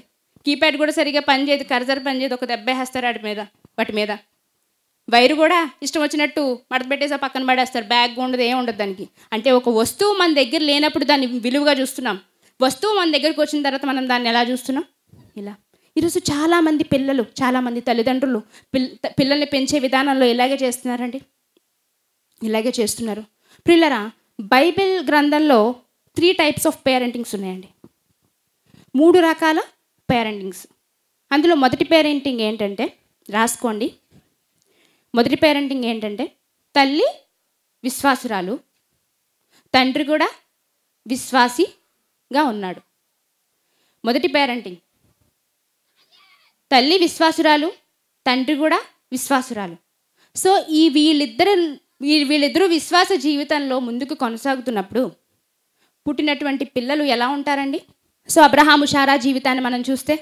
Speaker 1: కీప్యాడ్ కూడా సరిగా పనిచేయదు కర్జర్ పనిచేయదు ఒక దెబ్బేస్తారు వాటి మీద వాటి మీద వైరు కూడా ఇష్టం వచ్చినట్టు మడతపెట్టేసి పక్కన పడేస్తారు బ్యాగ్ ఉండదు ఏం ఉండదు దానికి అంటే ఒక వస్తువు మన దగ్గర లేనప్పుడు దాన్ని విలువగా చూస్తున్నాం వస్తువు మన దగ్గరికి వచ్చిన తర్వాత మనం దాన్ని ఎలా చూస్తున్నాం ఇలా ఈరోజు చాలామంది పిల్లలు చాలామంది తల్లిదండ్రులు పిల్ పిల్లల్ని పెంచే విధానంలో ఇలాగే చేస్తున్నారండి ఇలాగే చేస్తున్నారు పిల్లరా బైబిల్ గ్రంథంలో త్రీ టైప్స్ ఆఫ్ పేరెంటింగ్స్ ఉన్నాయండి మూడు రకాల పేరెంటింగ్స్ అందులో మొదటి పేరెంటింగ్ ఏంటంటే రాసుకోండి మొదటి పేరెంటింగ్ ఏంటంటే తల్లి విశ్వాసురాలు తండ్రి కూడా విశ్వాసిగా ఉన్నాడు మొదటి పేరెంటింగ్ తల్లి విశ్వాసురాలు తండ్రి కూడా విశ్వాసురాలు సో ఈ వీళ్ళిద్దరు వీళ్ళిద్దరూ విశ్వాస జీవితంలో ముందుకు కొనసాగుతున్నప్పుడు పుట్టినటువంటి పిల్లలు ఎలా ఉంటారండి సో అబ్రహాము షారా జీవితాన్ని మనం చూస్తే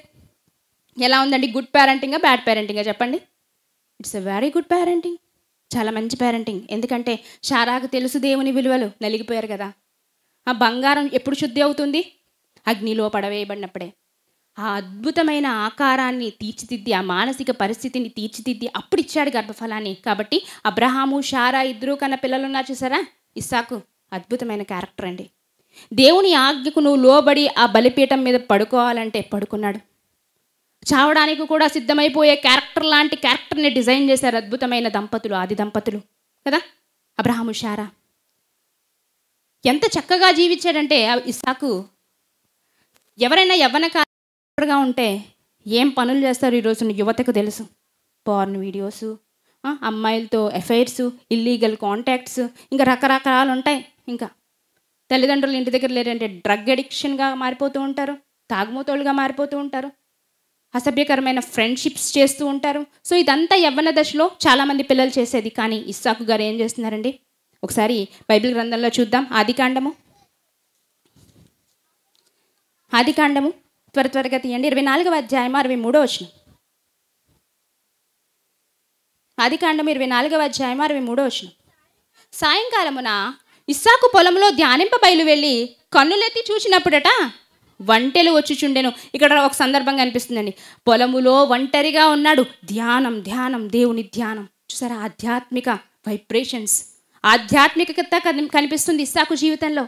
Speaker 1: ఎలా ఉందండి గుడ్ పేరెంటింగా బ్యాడ్ పేరెంటింగా చెప్పండి it's a very good parenting చాలా మంచి పేరెంటింగ్ ఎందుకంటే షారాకు తెలుసు దేవుని విలువలు నలిగిపోయారు కదా ఆ బంగారం ఎప్పుడు శుద్ధి అవుతుంది అగ్నిలో పడవేయబడినప్పుడే ఆ అద్భుతమైన ఆకారాన్ని తీర్చిదిద్ది ఆ మానసిక పరిస్థితిని తీర్చిదిద్ది అప్పుడు ఇచ్చాడు గర్భఫలాన్ని కాబట్టి అబ్రహాము షారా ఇద్దరు కన్నా పిల్లలున్నా చూసారా ఇస్సాకు అద్భుతమైన క్యారెక్టర్ అండి దేవుని ఆజ్ఞకు నువ్వు లోబడి ఆ బలిపీఠం మీద పడుకోవాలంటే పడుకున్నాడు చావడానికి కూడా సిద్ధమైపోయే క్యారెక్టర్ లాంటి క్యారెక్టర్ని డిజైన్ చేశారు అద్భుతమైన దంపతులు ఆది దంపతులు కదా అబ్రహాము షారా ఎంత చక్కగా జీవించాడంటే ఇసాకు ఎవరైనా యవ్వనకారుగా ఉంటే ఏం పనులు చేస్తారు ఈరోజు యువతకు తెలుసు పార్న్ వీడియోసు అమ్మాయిలతో ఎఫైర్సు ఇల్లీగల్ కాంటాక్ట్స్ ఇంకా రకరకాలు ఉంటాయి ఇంకా తల్లిదండ్రులు ఇంటి దగ్గర లేరంటే డ్రగ్ అడిక్షన్గా మారిపోతూ ఉంటారు తాగుమూతోళ్ళుగా మారిపోతూ ఉంటారు అసభ్యకరమైన ఫ్రెండ్షిప్స్ చేస్తూ ఉంటారు సో ఇదంతా యవ్వన దశలో చాలామంది పిల్లలు చేసేది కానీ ఇస్సాకు గారు ఏం చేస్తున్నారండి ఒకసారి బైబిల్ గ్రంథంలో చూద్దాం ఆదికాండము ఆదికాండము త్వర త్వరగా తీయండి ఇరవై నాలుగవ అధ్యాయము అరవై మూడో వచ్చిన ఆదికాండము ఇరవై నాలుగవ అధ్యాయము అరవై మూడో వచనం సాయంకాలమున ఇస్సాకు పొలంలో ధ్యానింప బయలు వెళ్ళి కన్నులెత్తి చూసినప్పుడట వచ్చి వచ్చుచుండెను ఇక్కడ ఒక సందర్భంగా అనిపిస్తుందండి పొలములో ఒంటరిగా ఉన్నాడు ధ్యానం ధ్యానం దేవుని ధ్యానం చూసారా ఆధ్యాత్మిక వైబ్రేషన్స్ ఆధ్యాత్మికత కనిపిస్తుంది ఇస్సాకు జీవితంలో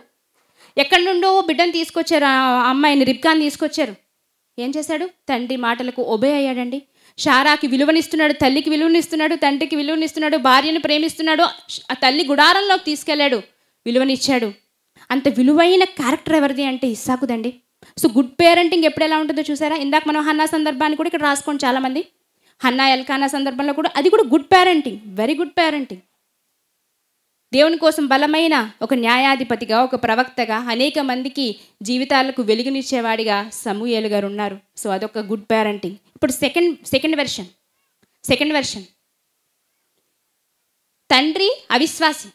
Speaker 1: ఎక్కడి నుండో బిడ్డను తీసుకొచ్చారు ఆ అమ్మాయిని రిబ్కాన్ తీసుకొచ్చారు ఏం చేశాడు తండ్రి మాటలకు ఒబే అయ్యాడండి షారాకి విలువనిస్తున్నాడు తల్లికి విలువనిస్తున్నాడు తండ్రికి విలువనిస్తున్నాడు భార్యను ప్రేమిస్తున్నాడు ఆ తల్లి గుడారంలోకి తీసుకెళ్ళాడు విలువనిచ్చాడు అంత విలువైన క్యారెక్టర్ ఎవరిది అంటే ఇస్సాకుదండి సో గుడ్ పేరెంటింగ్ ఎప్పుడు ఎలా ఉంటుందో చూసారా ఇందాక మనం హన్నా సందర్భాన్ని కూడా ఇక్కడ రాసుకోండి చాలామంది హన్నా ఎల్కానా సందర్భంలో కూడా అది కూడా good parenting very good parenting దేవుని కోసం బలమైన ఒక న్యాయాధిపతిగా ఒక ప్రవక్తగా అనేక మందికి జీవితాలకు వెలుగునిచ్చేవాడిగా సమూహేలు గారు ఉన్నారు సో అదొక గుడ్ పేరెంటింగ్ ఇప్పుడు second second version second version తండ్రి అవిశ్వాసి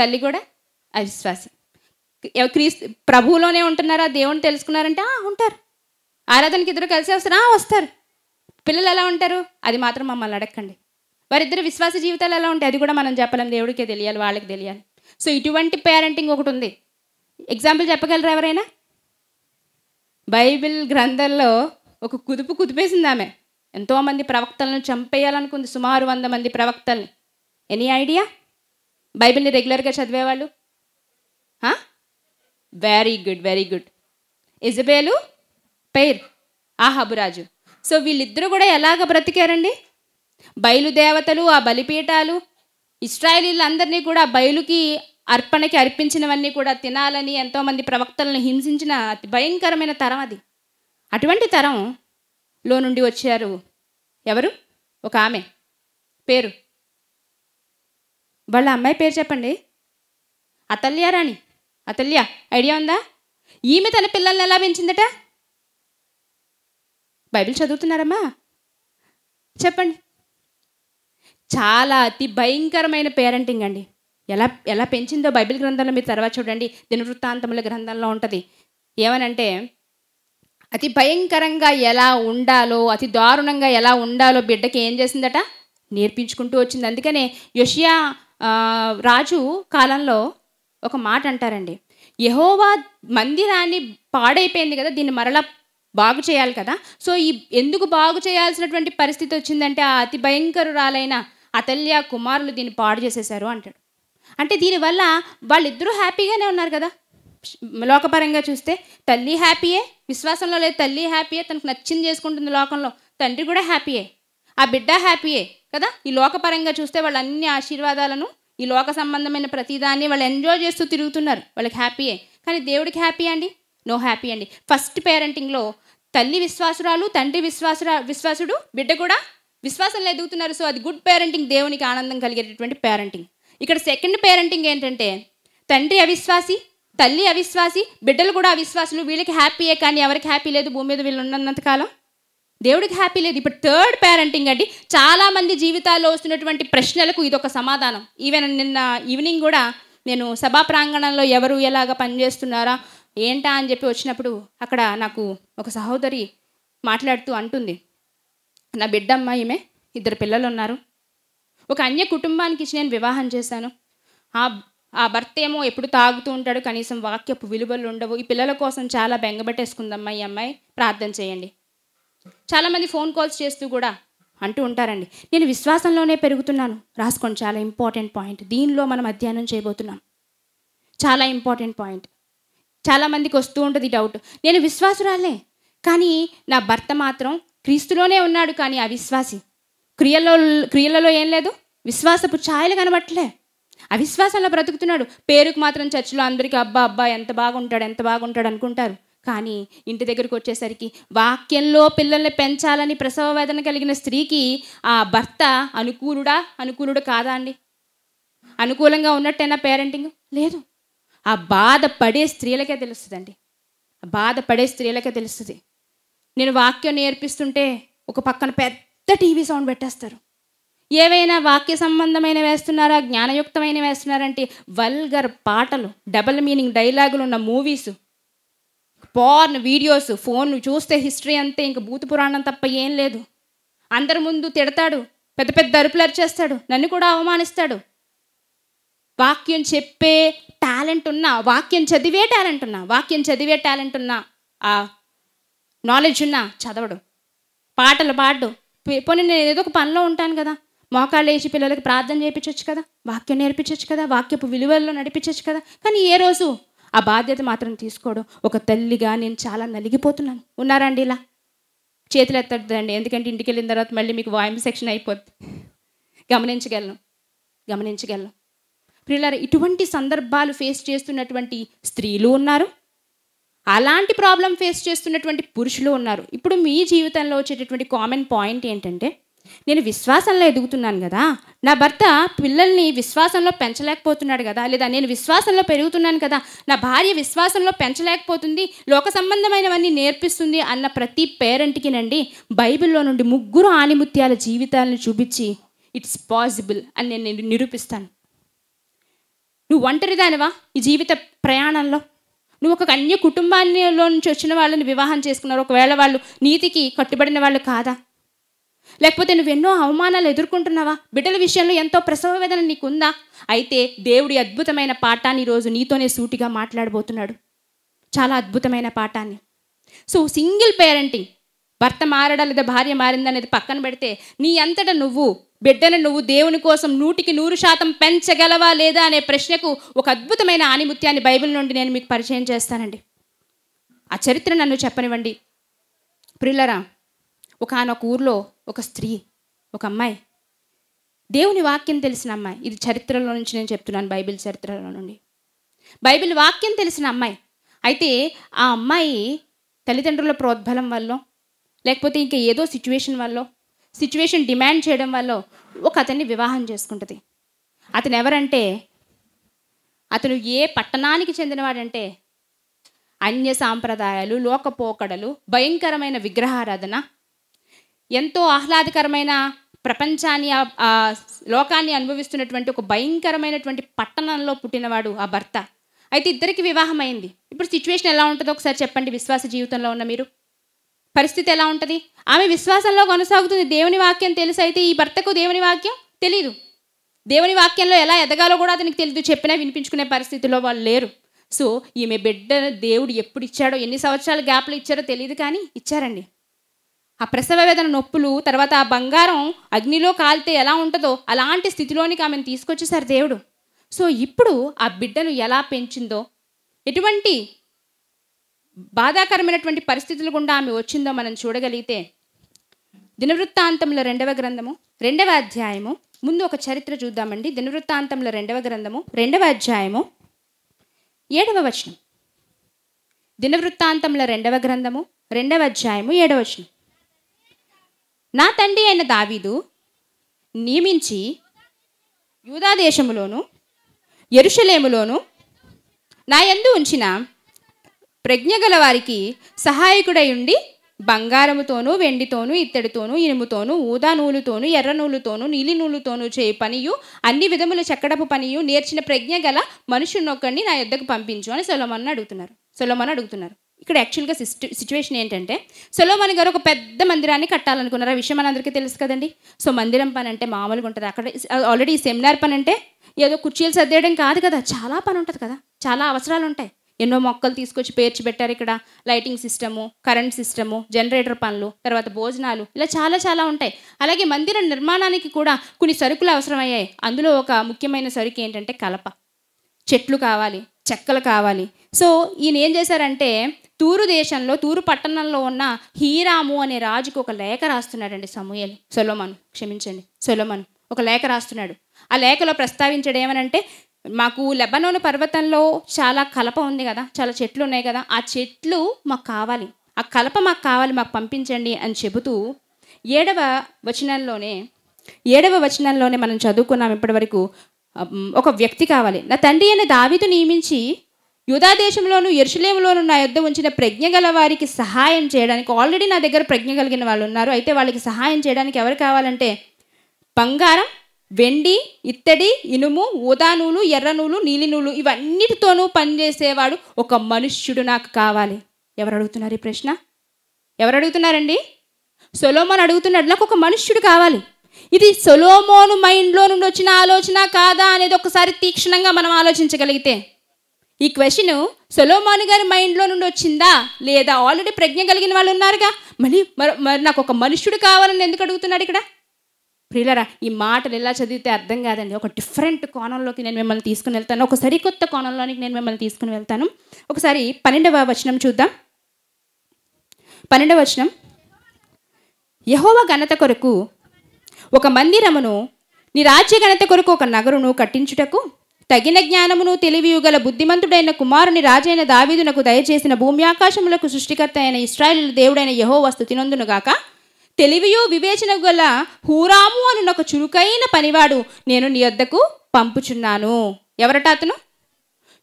Speaker 1: తల్లి కూడా అవిశ్వాసం క్రీస్తు ప్రభువులోనే ఉంటున్నారా దేవుని తెలుసుకున్నారంటే ఉంటారు ఆరాధనకి ఇద్దరు కలిసి వస్తారా వస్తారు పిల్లలు ఎలా ఉంటారు అది మాత్రం మమ్మల్ని అడగండి వారిద్దరు విశ్వాస జీవితాలు ఎలా ఉంటాయి అది కూడా మనం చెప్పలేం దేవుడికే తెలియాలి వాళ్ళకి తెలియాలి సో ఇటువంటి పేరెంటింగ్ ఒకటి ఉంది ఎగ్జాంపుల్ చెప్పగలరా ఎవరైనా బైబిల్ గ్రంథంలో ఒక కుదుపు కుదిపేసింది ఆమె ఎంతోమంది ప్రవక్తలను చంపేయాలనుకుంది సుమారు వంద మంది ప్రవక్తల్ని ఎనీ ఐడియా బైబిల్ని రెగ్యులర్గా చదివేవాళ్ళు very good very good Jezebel ఆ హబురాజు సో వీళ్ళిద్దరూ కూడా ఎలాగ బ్రతికారండి బయలుదేవతలు ఆ బలిపీఠాలు ఇస్రాయలీలందరినీ కూడా బయలుకి అర్పణకి అర్పించినవన్నీ కూడా తినాలని ఎంతోమంది ప్రవక్తలను హింసించిన అతి భయంకరమైన తరం అది అటువంటి తరంలో నుండి వచ్చారు ఎవరు ఒక ఆమె పేరు వాళ్ళ అమ్మాయి పేరు చెప్పండి అతల్యారాణి అతల్య ఐడియా ఉందా ఈమె తన పిల్లల్ని ఎలా పెంచిందట బైబిల్ చదువుతున్నారమ్మా చెప్పండి చాలా అతి భయంకరమైన పేరెంటింగ్ అండి ఎలా ఎలా పెంచిందో బైబిల్ గ్రంథంలో మీరు తర్వాత చూడండి దినవృత్తాంతముల గ్రంథంలో ఉంటుంది ఏమనంటే అతి భయంకరంగా ఎలా ఉండాలో అతి దారుణంగా ఎలా ఉండాలో బిడ్డకి ఏం చేసిందట నేర్పించుకుంటూ వచ్చింది అందుకనే యషియా రాజు కాలంలో ఒక మాట అంటారండి యహోవా మందిరాన్ని పాడైపోయింది కదా దీన్ని మరలా బాగు చేయాలి కదా సో ఈ ఎందుకు బాగు చేయాల్సినటువంటి పరిస్థితి వచ్చిందంటే ఆ అతి భయంకరురాలైన అతల్య కుమారులు దీన్ని పాడు చేసేశారు అంటాడు అంటే దీనివల్ల వాళ్ళిద్దరూ హ్యాపీగానే ఉన్నారు కదా లోకపరంగా చూస్తే తల్లి హ్యాపీయే విశ్వాసంలో లేదు తల్లి హ్యాపీయే తనకు నచ్చింది చేసుకుంటుంది లోకంలో తండ్రి కూడా హ్యాపీయే ఆ బిడ్డ హ్యాపీయే కదా ఈ లోకపరంగా చూస్తే అన్ని ఆశీర్వాదాలను ఈ లోక సంబంధమైన ప్రతిదాన్ని వాళ్ళు ఎంజాయ్ చేస్తూ తిరుగుతున్నారు వాళ్ళకి హ్యాపీయే కానీ దేవుడికి హ్యాపీ అండి నో హ్యాపీ అండి ఫస్ట్ పేరెంటింగ్లో తల్లి విశ్వాసురాలు తండ్రి విశ్వాసురా విశ్వాసుడు బిడ్డ కూడా విశ్వాసంలో ఎదుగుతున్నారు సో అది గుడ్ పేరెంటింగ్ దేవునికి ఆనందం కలిగేటటువంటి పేరెంటింగ్ ఇక్కడ సెకండ్ పేరెంటింగ్ ఏంటంటే తండ్రి అవిశ్వాసి తల్లి అవిశ్వాసి బిడ్డలు కూడా అవిశ్వాసులు వీళ్ళకి హ్యాపీయే కానీ ఎవరికి హ్యాపీ లేదు భూమి మీద వీళ్ళు ఉన్నంతకాలం దేవుడికి హ్యాపీ లేదు ఇప్పుడు థర్డ్ పేరెంటింగ్ అండి చాలామంది జీవితాల్లో వస్తున్నటువంటి ప్రశ్నలకు ఇది ఒక సమాధానం ఈవెన్ నిన్న ఈవినింగ్ కూడా నేను సభా ప్రాంగణంలో ఎవరు ఎలాగ పనిచేస్తున్నారా ఏంటా అని చెప్పి వచ్చినప్పుడు అక్కడ నాకు ఒక సహోదరి మాట్లాడుతూ అంటుంది నా బిడ్డమ్మ ఈమె ఇద్దరు పిల్లలు ఉన్నారు ఒక అన్య కుటుంబానికి ఇచ్చి నేను వివాహం చేశాను ఆ ఆ భర్త ఏమో ఎప్పుడు తాగుతూ ఉంటాడు కనీసం వాక్యపు విలువలు ఉండవు ఈ పిల్లల కోసం చాలా బెంగబెట్టేసుకుందమ్మా ఈ అమ్మాయి ప్రార్థన చేయండి చాలామంది ఫోన్ కాల్స్ చేస్తూ కూడా అంటూ ఉంటారండి నేను విశ్వాసంలోనే పెరుగుతున్నాను రాసుకోండి చాలా ఇంపార్టెంట్ పాయింట్ దీనిలో మనం అధ్యయనం చేయబోతున్నాం చాలా ఇంపార్టెంట్ పాయింట్ చాలామందికి వస్తూ ఉంటుంది డౌట్ నేను విశ్వాసురాలే కానీ నా భర్త మాత్రం క్రీస్తులోనే ఉన్నాడు కానీ అవిశ్వాసి క్రియలో క్రియలలో ఏం లేదు విశ్వాసపు ఛాయలు కనబట్టలే అవిశ్వాసంలో బ్రతుకుతున్నాడు పేరుకు మాత్రం చర్చిలో అందరికీ అబ్బా అబ్బా ఎంత బాగుంటాడు ఎంత బాగుంటాడు అనుకుంటారు కానీ ఇంటి దగ్గరకు వచ్చేసరికి వాక్యంలో పిల్లల్ని పెంచాలని ప్రసవ వేదన కలిగిన స్త్రీకి ఆ భర్త అనుకూలుడా అనుకూలుడు కాదా అండి అనుకూలంగా ఉన్నట్టేనా పేరెంటింగ్ లేదు ఆ బాధ పడే స్త్రీలకే తెలుస్తుందండి బాధ పడే స్త్రీలకే తెలుస్తుంది నేను వాక్యం నేర్పిస్తుంటే ఒక పక్కన పెద్ద టీవీ సౌండ్ పెట్టేస్తారు ఏవైనా వాక్య సంబంధమైన వేస్తున్నారా జ్ఞానయుక్తమైన వేస్తున్నారంటే వల్గర్ పాటలు డబల్ మీనింగ్ డైలాగులు ఉన్న మూవీసు పోర్న్ వీడియోస్ ఫోన్ చూస్తే హిస్టరీ అంతే ఇంక భూత పురాణం తప్ప ఏం లేదు అందరి ముందు తిడతాడు పెద్ద పెద్ద అరుపులు అరిచేస్తాడు నన్ను కూడా అవమానిస్తాడు వాక్యం చెప్పే టాలెంట్ ఉన్నా వాక్యం చదివే టాలెంట్ ఉన్నా వాక్యం చదివే టాలెంట్ ఉన్నా ఆ నాలెడ్జ్ ఉన్నా చదవడు పాటలు పాడు పోనీ నేను ఏదో ఒక పనిలో ఉంటాను కదా మోకాళ్ళు వేసి పిల్లలకి ప్రార్థన చేయించవచ్చు కదా వాక్యం నేర్పించవచ్చు కదా వాక్యపు విలువల్లో నడిపించవచ్చు కదా కానీ ఏ రోజు ఆ బాధ్యత మాత్రం తీసుకోవడం ఒక తల్లిగా నేను చాలా నలిగిపోతున్నాను ఉన్నారండి ఇలా చేతులు ఎత్తడండి ఎందుకంటే ఇంటికి వెళ్ళిన తర్వాత మళ్ళీ మీకు వాయిం సెక్షన్ అయిపోద్ది గమనించగలను గమనించగలను ప్రియులారా ఇటువంటి సందర్భాలు ఫేస్ చేస్తున్నటువంటి స్త్రీలు ఉన్నారు అలాంటి ప్రాబ్లం ఫేస్ చేస్తున్నటువంటి పురుషులు ఉన్నారు ఇప్పుడు మీ జీవితంలో వచ్చేటటువంటి కామన్ పాయింట్ ఏంటంటే నేను విశ్వాసంలో ఎదుగుతున్నాను కదా నా భర్త పిల్లల్ని విశ్వాసంలో పెంచలేకపోతున్నాడు కదా లేదా నేను విశ్వాసంలో పెరుగుతున్నాను కదా నా భార్య విశ్వాసంలో పెంచలేకపోతుంది లోక సంబంధమైనవన్నీ నేర్పిస్తుంది అన్న ప్రతి పేరెంట్కి నండి బైబిల్లో నుండి ముగ్గురు ఆణిముత్యాల జీవితాలను చూపించి ఇట్స్ పాసిబుల్ అని నేను నిరూపిస్తాను నువ్వు ఒంటరిదానివా ఈ జీవిత ప్రయాణంలో నువ్వు ఒక అన్య కుటుంబాల్లో నుంచి వచ్చిన వాళ్ళని వివాహం చేసుకున్నారు ఒకవేళ వాళ్ళు నీతికి కట్టుబడిన వాళ్ళు కాదా లేకపోతే నువ్వు ఎన్నో అవమానాలు ఎదుర్కొంటున్నావా బిడ్డల విషయంలో ఎంతో ప్రసవ వేదన నీకుందా అయితే దేవుడి అద్భుతమైన పాఠాన్ని ఈరోజు నీతోనే సూటిగా మాట్లాడబోతున్నాడు చాలా అద్భుతమైన పాఠాన్ని సో సింగిల్ పేరెంటింగ్ భర్త మారడా లేదా భార్య మారిందా అనేది పక్కన పెడితే నీ అంతటా నువ్వు బిడ్డను నువ్వు దేవుని కోసం నూటికి నూరు శాతం పెంచగలవా లేదా అనే ప్రశ్నకు ఒక అద్భుతమైన ఆనిముత్యాన్ని బైబిల్ నుండి నేను మీకు పరిచయం చేస్తానండి ఆ చరిత్ర నన్ను చెప్పనివ్వండి ప్రిల్లరా ఒక ఆనొక ఊర్లో ఒక స్త్రీ ఒక అమ్మాయి దేవుని వాక్యం తెలిసిన అమ్మాయి ఇది చరిత్రలో నుంచి నేను చెప్తున్నాను బైబిల్ చరిత్రలో నుండి బైబిల్ వాక్యం తెలిసిన అమ్మాయి అయితే ఆ అమ్మాయి తల్లిదండ్రుల ప్రోద్బలం వల్ల లేకపోతే ఇంకా ఏదో సిచ్యువేషన్ వల్ల సిచ్యువేషన్ డిమాండ్ చేయడం వల్ల ఒక అతన్ని వివాహం చేసుకుంటుంది అతను ఎవరంటే అతను ఏ పట్టణానికి చెందినవాడంటే అన్య సాంప్రదాయాలు లోకపోకడలు భయంకరమైన విగ్రహారాధన ఎంతో ఆహ్లాదకరమైన ప్రపంచాన్ని ఆ లోకాన్ని అనుభవిస్తున్నటువంటి ఒక భయంకరమైనటువంటి పట్టణంలో పుట్టినవాడు ఆ భర్త అయితే ఇద్దరికి వివాహం అయింది ఇప్పుడు సిచ్యువేషన్ ఎలా ఉంటుందో ఒకసారి చెప్పండి విశ్వాస జీవితంలో ఉన్న మీరు పరిస్థితి ఎలా ఉంటుంది ఆమె విశ్వాసంలో కొనసాగుతుంది దేవుని వాక్యం తెలుసు అయితే ఈ భర్తకు దేవుని వాక్యం తెలియదు దేవుని వాక్యంలో ఎలా ఎదగాలో కూడా అతనికి తెలియదు చెప్పినా వినిపించుకునే పరిస్థితిలో వాళ్ళు లేరు సో ఈమె బిడ్డ దేవుడు ఎప్పుడు ఇచ్చాడో ఎన్ని సంవత్సరాలు గ్యాప్లు ఇచ్చారో తెలియదు కానీ ఇచ్చారండి ఆ ప్రసవ వేదన నొప్పులు తర్వాత ఆ బంగారం అగ్నిలో కాలితే ఎలా ఉంటుందో అలాంటి స్థితిలోనికి ఆమెను తీసుకొచ్చేసారు దేవుడు సో ఇప్పుడు ఆ బిడ్డను ఎలా పెంచిందో ఎటువంటి బాధాకరమైనటువంటి పరిస్థితులు గుండా ఆమె వచ్చిందో మనం చూడగలిగితే దినవృత్తాంతంలో రెండవ గ్రంథము రెండవ అధ్యాయము ముందు ఒక చరిత్ర చూద్దామండి దినవృత్తాంతంలో రెండవ గ్రంథము రెండవ అధ్యాయము ఏడవ వచనం దినవృత్తాంతంలో రెండవ గ్రంథము రెండవ అధ్యాయము ఏడవ వచనం నా తండ్రి అయిన దావీదు నియమించి యూదాదేశములోను ఎరుషలేములోను నా ఎందు ఉంచిన ప్రజ్ఞ గల వారికి సహాయకుడై ఉండి బంగారముతోనూ వెండితోనూ ఇత్తడితోనూ ఇనుముతోనూ ఊదా నూలుతోనూ ఎర్ర నూలుతోనూ నీలి నూలుతోనూ చేయి పనియు అన్ని విధముల చక్కడపు పనియు నేర్చిన ప్రజ్ఞ గల మనుషున్నొక్కడిని నా యొద్దకు పంపించు అని సొలమన్ అడుగుతున్నారు సొలమన్ అడుగుతున్నారు ఇక్కడ యాక్చువల్గా సిచ్యువేషన్ ఏంటంటే మన గారు ఒక పెద్ద మందిరాన్ని కట్టాలనుకున్నారు ఆ విషయం మనందరికీ తెలుసు కదండి సో మందిరం పని అంటే మామూలుగా ఉంటుంది అక్కడ ఆల్రెడీ సెమినార్ పని అంటే ఏదో కుర్చీలు సర్దేయడం కాదు కదా చాలా పని ఉంటుంది కదా చాలా అవసరాలు ఉంటాయి ఎన్నో మొక్కలు తీసుకొచ్చి పేర్చి పెట్టారు ఇక్కడ lighting system current system generator పనులు తర్వాత భోజనాలు ఇలా చాలా చాలా ఉంటాయి అలాగే మందిర నిర్మాణానికి కూడా కొన్ని సరుకులు అవసరమయ్యాయి అందులో ఒక ముఖ్యమైన సరుకు ఏంటంటే కలప చెట్లు కావాలి చెక్కలు కావాలి సో ఈయన ఏం చేశారంటే తూరు దేశంలో తూరు పట్టణంలో ఉన్న హీరాము అనే రాజుకు ఒక లేఖ రాస్తున్నాడండి సమూయల్ సొలోమన్ క్షమించండి సొలోమన్ ఒక లేఖ రాస్తున్నాడు ఆ లేఖలో ప్రస్తావించడం ఏమనంటే మాకు లెబనోను పర్వతంలో చాలా కలప ఉంది కదా చాలా చెట్లు ఉన్నాయి కదా ఆ చెట్లు మాకు కావాలి ఆ కలప మాకు కావాలి మాకు పంపించండి అని చెబుతూ ఏడవ వచనంలోనే ఏడవ వచనంలోనే మనం చదువుకున్నాం ఇప్పటి ఒక వ్యక్తి కావాలి నా తండ్రి అయిన దావిదు నియమించి యూదాదేశంలోను ఎరుషులేములోను నా యుద్ధ ఉంచిన ప్రజ్ఞ గల వారికి సహాయం చేయడానికి ఆల్రెడీ నా దగ్గర ప్రజ్ఞ కలిగిన వాళ్ళు ఉన్నారు అయితే వాళ్ళకి సహాయం చేయడానికి ఎవరు కావాలంటే బంగారం వెండి ఇత్తడి ఇనుము ఊదానూలు ఎర్రనూలు నీలినూలు ఇవన్నిటితోనూ పనిచేసేవాడు ఒక మనుష్యుడు నాకు కావాలి ఎవరు అడుగుతున్నారు ఈ ప్రశ్న ఎవరు అడుగుతున్నారండి సొలోమోన్ అడుగుతున్నాడు నాకు ఒక మనుష్యుడు కావాలి ఇది సొలోమోను మైండ్లో నుండి వచ్చిన ఆలోచన కాదా అనేది ఒకసారి తీక్షణంగా మనం ఆలోచించగలిగితే ఈ క్వశ్చన్ సొలోమాను గారి మైండ్లో నుండి వచ్చిందా లేదా ఆల్రెడీ ప్రజ్ఞ కలిగిన వాళ్ళు ఉన్నారుగా మళ్ళీ మరి మరి నాకు ఒక మనుష్యుడు కావాలని ఎందుకు అడుగుతున్నాడు ఇక్కడ ప్రియులరా ఈ మాటలు ఎలా చదివితే అర్థం కాదండి ఒక డిఫరెంట్ కోణంలోకి నేను మిమ్మల్ని తీసుకుని వెళ్తాను ఒక సరికొత్త కోణంలోనికి నేను మిమ్మల్ని తీసుకుని వెళ్తాను ఒకసారి పన్నెండవ వచనం చూద్దాం పన్నెండవ వచనం యహోవ ఘనత కొరకు ఒక మందిరమును నీ రాజ్య ఘనత కొరకు ఒక నగరును కట్టించుటకు తగిన జ్ఞానమును తెలివియుగల బుద్ధిమంతుడైన కుమారుని రాజైన దావీదునకు దయచేసిన ఆకాశములకు సృష్టికర్త అయిన ఇస్రాయిల్ దేవుడైన యహో వస్తుతినందునుగాక తెలివియు వివేచన గల హూరాము అను ఒక చురుకైన పనివాడు నేను నీ వద్దకు పంపుచున్నాను ఎవరట అతను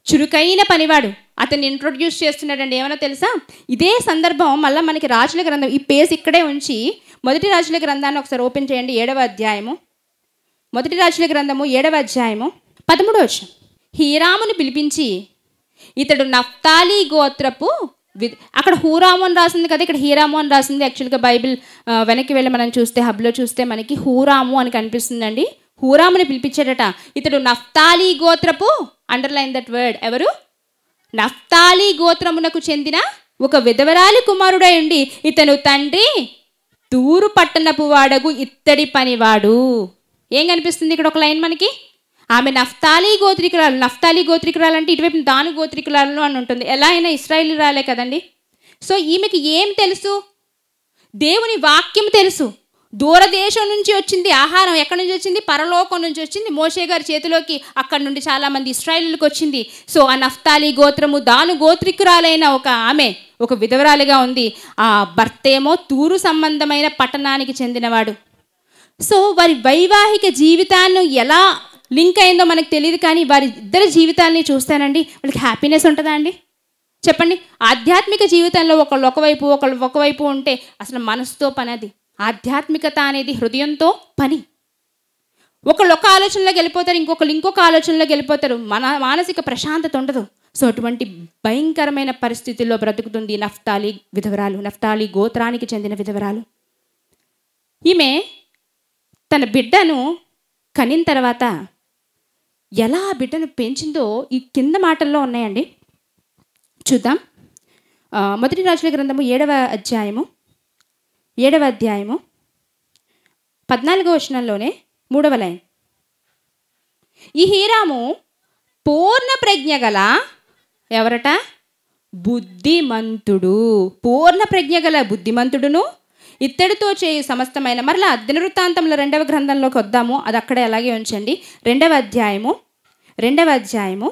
Speaker 1: చురుకైన పనివాడు అతన్ని ఇంట్రొడ్యూస్ చేస్తున్నాడండి ఏమైనా తెలుసా ఇదే సందర్భం మళ్ళీ మనకి రాజుల గ్రంథం ఈ పేజ్ ఇక్కడే ఉంచి మొదటి రాజుల గ్రంథాన్ని ఒకసారి ఓపెన్ చేయండి ఏడవ అధ్యాయము మొదటి రాజుల గ్రంథము ఏడవ అధ్యాయము పదమూడో వచ్చిన హీరామును పిలిపించి ఇతడు నఫ్తాలి గోత్రపు వి అక్కడ హూరాము అని రాసింది కదా ఇక్కడ హీరాము అని రాసింది యాక్చువల్గా బైబిల్ వెనక్కి వెళ్ళి మనం చూస్తే హబ్లో చూస్తే మనకి హూరాము అని కనిపిస్తుందండి హూరాముని పిలిపించాడట ఇతడు నఫ్తాలి గోత్రపు అండర్లైన్ దట్ వర్డ్ ఎవరు నఫ్తాలి గోత్రమునకు చెందిన ఒక విధవరాలి కుమారుడై ఉండి ఇతను తండ్రి తూరు పట్టణపు వాడగు ఇత్తడి పనివాడు ఏం కనిపిస్తుంది ఇక్కడ ఒక లైన్ మనకి ఆమె నఫ్తాలీ గోత్రికురాలు నఫ్తాలీ గోత్రికురాలు అంటే ఇటువైపు దాని గోత్రికురాలు అని ఉంటుంది ఎలా అయినా ఇస్రాయిల్ రాలే కదండి సో ఈమెకి ఏం తెలుసు దేవుని వాక్యం తెలుసు దూరదేశం నుంచి వచ్చింది ఆహారం ఎక్కడి నుంచి వచ్చింది పరలోకం నుంచి వచ్చింది మోషే గారి చేతిలోకి అక్కడి నుండి చాలామంది ఇస్రాయిల్కి వచ్చింది సో ఆ నఫ్తాలీ గోత్రము దాను గోత్రికురాలైన ఒక ఆమె ఒక విధవరాలిగా ఉంది ఆ భర్త ఏమో తూరు సంబంధమైన పట్టణానికి చెందినవాడు సో వారి వైవాహిక జీవితాన్ని ఎలా లింక్ అయిందో మనకు తెలియదు కానీ వారి ఇద్దరి జీవితాలని చూస్తానండి వాళ్ళకి హ్యాపీనెస్ ఉంటుందా అండి చెప్పండి ఆధ్యాత్మిక జీవితంలో ఒకళ్ళు ఒకవైపు ఒకళ్ళు ఒకవైపు ఉంటే అసలు మనసుతో పని అది ఆధ్యాత్మికత అనేది హృదయంతో పని ఒకళ్ళు ఒక ఆలోచనలో వెళ్ళిపోతారు ఇంకొకరు ఇంకొక ఆలోచనలో వెళ్ళిపోతారు మన మానసిక ప్రశాంతత ఉండదు సో అటువంటి భయంకరమైన పరిస్థితుల్లో బ్రతుకుతుంది నఫ్తాలి విధవరాలు నఫ్తాలి గోత్రానికి చెందిన విధవరాలు ఈమె తన బిడ్డను కనిన తర్వాత ఎలా ఆ బిడ్డను పెంచిందో ఈ కింద మాటల్లో ఉన్నాయండి చూద్దాం మొదటి రాజుల గ్రంథము ఏడవ అధ్యాయము ఏడవ అధ్యాయము పద్నాలుగవ వచనంలోనే మూడవ లైన్ ఈ హీరాము పూర్ణ ప్రజ్ఞ గల ఎవరట బుద్ధిమంతుడు పూర్ణ ప్రజ్ఞ గల బుద్ధిమంతుడును ఇత్తడితో చేయు సమస్తమైన మరలా దినవృత్తాంతంలో రెండవ గ్రంథంలోకి వద్దాము అది అక్కడ అలాగే ఉంచండి రెండవ అధ్యాయము రెండవ అధ్యాయము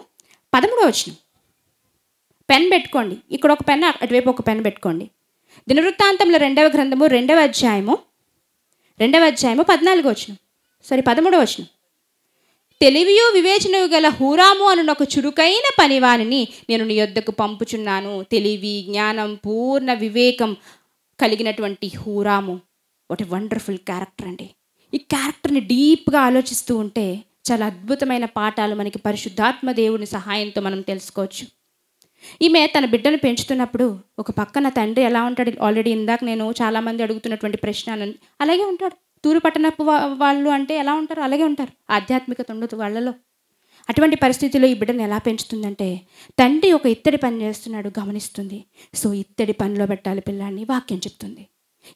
Speaker 1: పదమూడవ వచనం పెన్ పెట్టుకోండి ఇక్కడ ఒక పెన్ అటువైపు ఒక పెన్ పెట్టుకోండి దినవృత్తాంతంలో రెండవ గ్రంథము రెండవ అధ్యాయము రెండవ అధ్యాయము పద్నాలుగో వచనం సారీ పదమూడవ వచనం తెలివియు వివేచనయు గల హూరాము అను ఒక చురుకైన పనివాణిని నేను నీ యొద్దకు పంపుచున్నాను తెలివి జ్ఞానం పూర్ణ వివేకం కలిగినటువంటి హూరాము ఒక వండర్ఫుల్ క్యారెక్టర్ అండి ఈ క్యారెక్టర్ని డీప్గా ఆలోచిస్తూ ఉంటే చాలా అద్భుతమైన పాఠాలు మనకి పరిశుద్ధాత్మ దేవుని సహాయంతో మనం తెలుసుకోవచ్చు ఈమె తన బిడ్డను పెంచుతున్నప్పుడు ఒక పక్కన తండ్రి ఎలా ఉంటాడు ఆల్రెడీ ఇందాక నేను చాలామంది అడుగుతున్నటువంటి ప్రశ్న అలాగే ఉంటాడు తూరు పట్టణపు వాళ్ళు అంటే ఎలా ఉంటారు అలాగే ఉంటారు ఆధ్యాత్మికత ఉండదు వాళ్ళలో అటువంటి పరిస్థితుల్లో ఈ బిడ్డను ఎలా పెంచుతుందంటే తండ్రి ఒక ఇత్తడి పని చేస్తున్నాడు గమనిస్తుంది సో ఇత్తడి పనిలో పెట్టాలి పిల్లాన్ని వాక్యం చెప్తుంది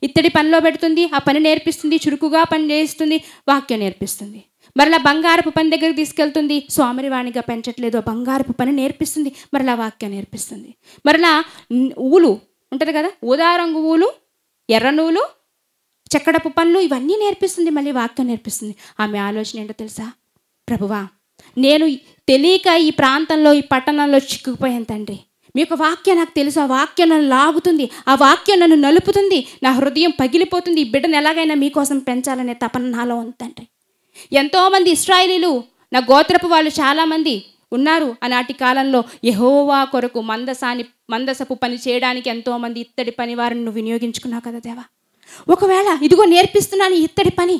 Speaker 1: ఇత్తడి పనిలో పెడుతుంది ఆ పని నేర్పిస్తుంది చురుకుగా పని చేయిస్తుంది వాక్యం నేర్పిస్తుంది మరలా బంగారపు పని దగ్గరికి తీసుకెళ్తుంది స్వామివాణిగా పెంచట్లేదు బంగారపు పని నేర్పిస్తుంది మరలా వాక్యం నేర్పిస్తుంది మరలా ఊలు ఉంటుంది కదా ఊదా రంగు ఊలు ఎర్ర నూలు చెక్కడపు పనులు ఇవన్నీ నేర్పిస్తుంది మళ్ళీ వాక్యం నేర్పిస్తుంది ఆమె ఆలోచన ఏంటో తెలుసా ప్రభువా నేను తెలియక ఈ ప్రాంతంలో ఈ పట్టణంలో చిక్కుకుపోయాను తండ్రి మీ యొక్క వాక్యం నాకు తెలుసు ఆ వాక్యం నన్ను లాగుతుంది ఆ వాక్యం నన్ను నలుపుతుంది నా హృదయం పగిలిపోతుంది ఈ బిడ్డను ఎలాగైనా మీకోసం పెంచాలనే తపన నాలో ఉంది తండ్రి ఎంతోమంది ఇస్రాయిలీలు నా గోత్రపు వాళ్ళు చాలామంది ఉన్నారు ఆనాటి కాలంలో యహోవా కొరకు మందసాని మందసపు పని చేయడానికి ఎంతోమంది ఇత్తడి పని వారిని నువ్వు వినియోగించుకున్నావు కదా దేవా ఒకవేళ ఇదిగో నేర్పిస్తున్నాను ఇత్తడి పని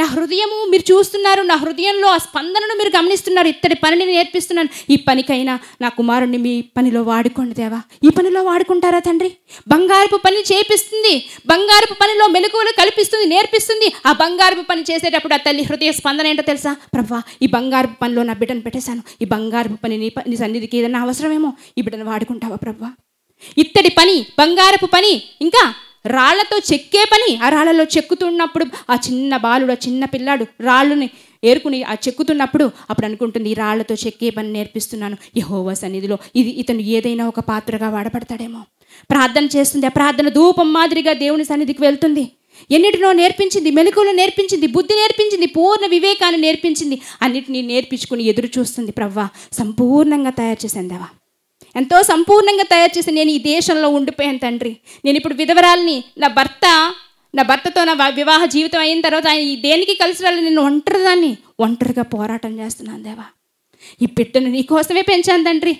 Speaker 1: నా హృదయము మీరు చూస్తున్నారు నా హృదయంలో ఆ స్పందనను మీరు గమనిస్తున్నారు ఇత్తడి పనిని నేర్పిస్తున్నాను ఈ పనికైనా నా కుమారుణ్ణి మీ పనిలో వాడుకోండి దేవా ఈ పనిలో వాడుకుంటారా తండ్రి బంగారపు పని చేపిస్తుంది బంగారపు పనిలో మెలకువలు కల్పిస్తుంది నేర్పిస్తుంది ఆ బంగారపు పని చేసేటప్పుడు ఆ తల్లి హృదయ స్పందన ఏంటో తెలుసా ప్రభా ఈ బంగారపు పనిలో నా బిడ్డను పెట్టేశాను ఈ బంగారపు పని నీ నీ సన్నిధికి ఏదైనా అవసరమేమో ఈ బిడ్డను వాడుకుంటావా ప్రభా ఇత్తడి పని బంగారపు పని ఇంకా రాళ్లతో చెక్కే పని ఆ రాళ్లలో చెక్కుతున్నప్పుడు ఆ చిన్న బాలుడు ఆ చిన్న పిల్లాడు రాళ్ళని ఏరుకుని ఆ చెక్కుతున్నప్పుడు అప్పుడు అనుకుంటుంది ఈ రాళ్లతో చెక్కే పని నేర్పిస్తున్నాను యహోవా సన్నిధిలో ఇది ఇతను ఏదైనా ఒక పాత్రగా వాడబడతాడేమో ప్రార్థన చేస్తుంది ఆ ప్రార్థన ధూపం మాదిరిగా దేవుని సన్నిధికి వెళ్తుంది ఎన్నిటినో నేర్పించింది మెలకులు నేర్పించింది బుద్ధి నేర్పించింది పూర్ణ వివేకాన్ని నేర్పించింది అన్నిటినీ నేర్పించుకుని ఎదురు చూస్తుంది ప్రవ్వా సంపూర్ణంగా తయారు చేసిందేవా ఎంతో సంపూర్ణంగా తయారు చేసి నేను ఈ దేశంలో ఉండిపోయాను తండ్రి నేను ఇప్పుడు విధవరాల్ని నా భర్త నా భర్తతో నా వివాహ జీవితం అయిన తర్వాత ఆయన ఈ దేనికి కలిసి రాలేదు నేను ఒంటరిదాన్ని ఒంటరిగా పోరాటం చేస్తున్నాను దేవా ఈ బిడ్డను నీకోసమే పెంచాను తండ్రి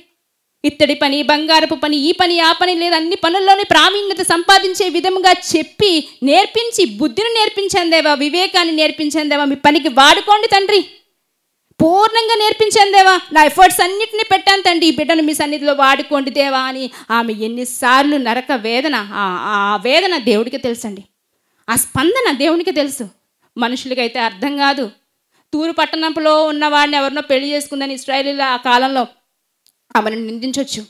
Speaker 1: ఇత్తడి పని బంగారపు పని ఈ పని ఆ పని లేదా అన్ని పనుల్లోనే ప్రావీణ్యత సంపాదించే విధంగా చెప్పి నేర్పించి బుద్ధిని నేర్పించాను దేవా వివేకాన్ని నేర్పించాను దేవా మీ పనికి వాడుకోండి తండ్రి పూర్ణంగా నేర్పించాను దేవా నా ఎఫర్ట్స్ అన్నిటిని పెట్టాను తండ్రి ఈ బిడ్డను మీ సన్నిధిలో వాడుకోండి దేవా అని ఆమె ఎన్నిసార్లు నరక వేదన ఆ వేదన దేవుడికి తెలుసండి ఆ స్పందన దేవునికి తెలుసు మనుషులకైతే అర్థం కాదు తూరు పట్టణంలో ఉన్నవాడిని ఎవరినో పెళ్లి చేసుకుందని ఇస్రాయలీల ఆ కాలంలో ఆమెను నిందించవచ్చు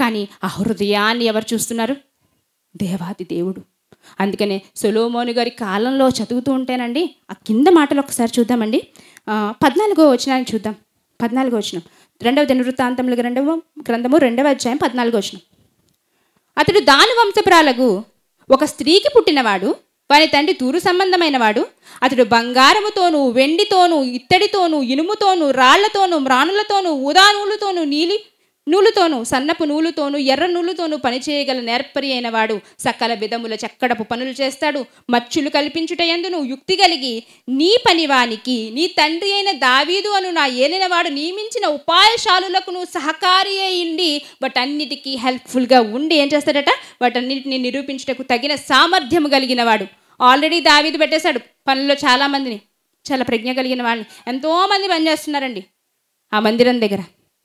Speaker 1: కానీ ఆ హృదయాన్ని ఎవరు చూస్తున్నారు దేవాది దేవుడు అందుకనే సొలోమోని గారి కాలంలో చదువుతూ ఉంటేనండి ఆ కింద మాటలు ఒకసారి చూద్దామండి పద్నాలుగో వచనాన్ని చూద్దాం పద్నాలుగో వచనం రెండవ దినవృత్తాంతముల రెండవ గ్రంథము రెండవ అధ్యాయం పద్నాలుగో వచనం అతడు దాని వంశపురాలకు ఒక స్త్రీకి పుట్టినవాడు వారి తండ్రి తూరు సంబంధమైనవాడు అతడు బంగారముతోను వెండితోనూ ఇత్తడితోనూ ఇనుముతోనూ రాళ్లతోను మ్రాణులతోను ఉదానులతోను నీలి నూలుతోనూ సన్నపు నూలుతోనూ ఎర్ర నూలుతోనూ పనిచేయగల నేర్పరి అయిన వాడు సకల విధముల చక్కడపు పనులు చేస్తాడు మచ్చులు కల్పించుటయందును యుక్తి కలిగి నీ పనివానికి నీ తండ్రి అయిన దావీదు అను నా ఏలినవాడు నియమించిన నువ్వు సహకారి అయ్యిండి వాటన్నిటికీ హెల్ప్ఫుల్గా ఉండి ఏం చేస్తాడట వాటన్నిటిని నిరూపించుటకు తగిన సామర్థ్యం కలిగిన వాడు ఆల్రెడీ దావీదు పెట్టేశాడు పనుల్లో చాలామందిని చాలా ప్రజ్ఞ కలిగిన వాడిని ఎంతోమంది పనిచేస్తున్నారండి ఆ మందిరం దగ్గర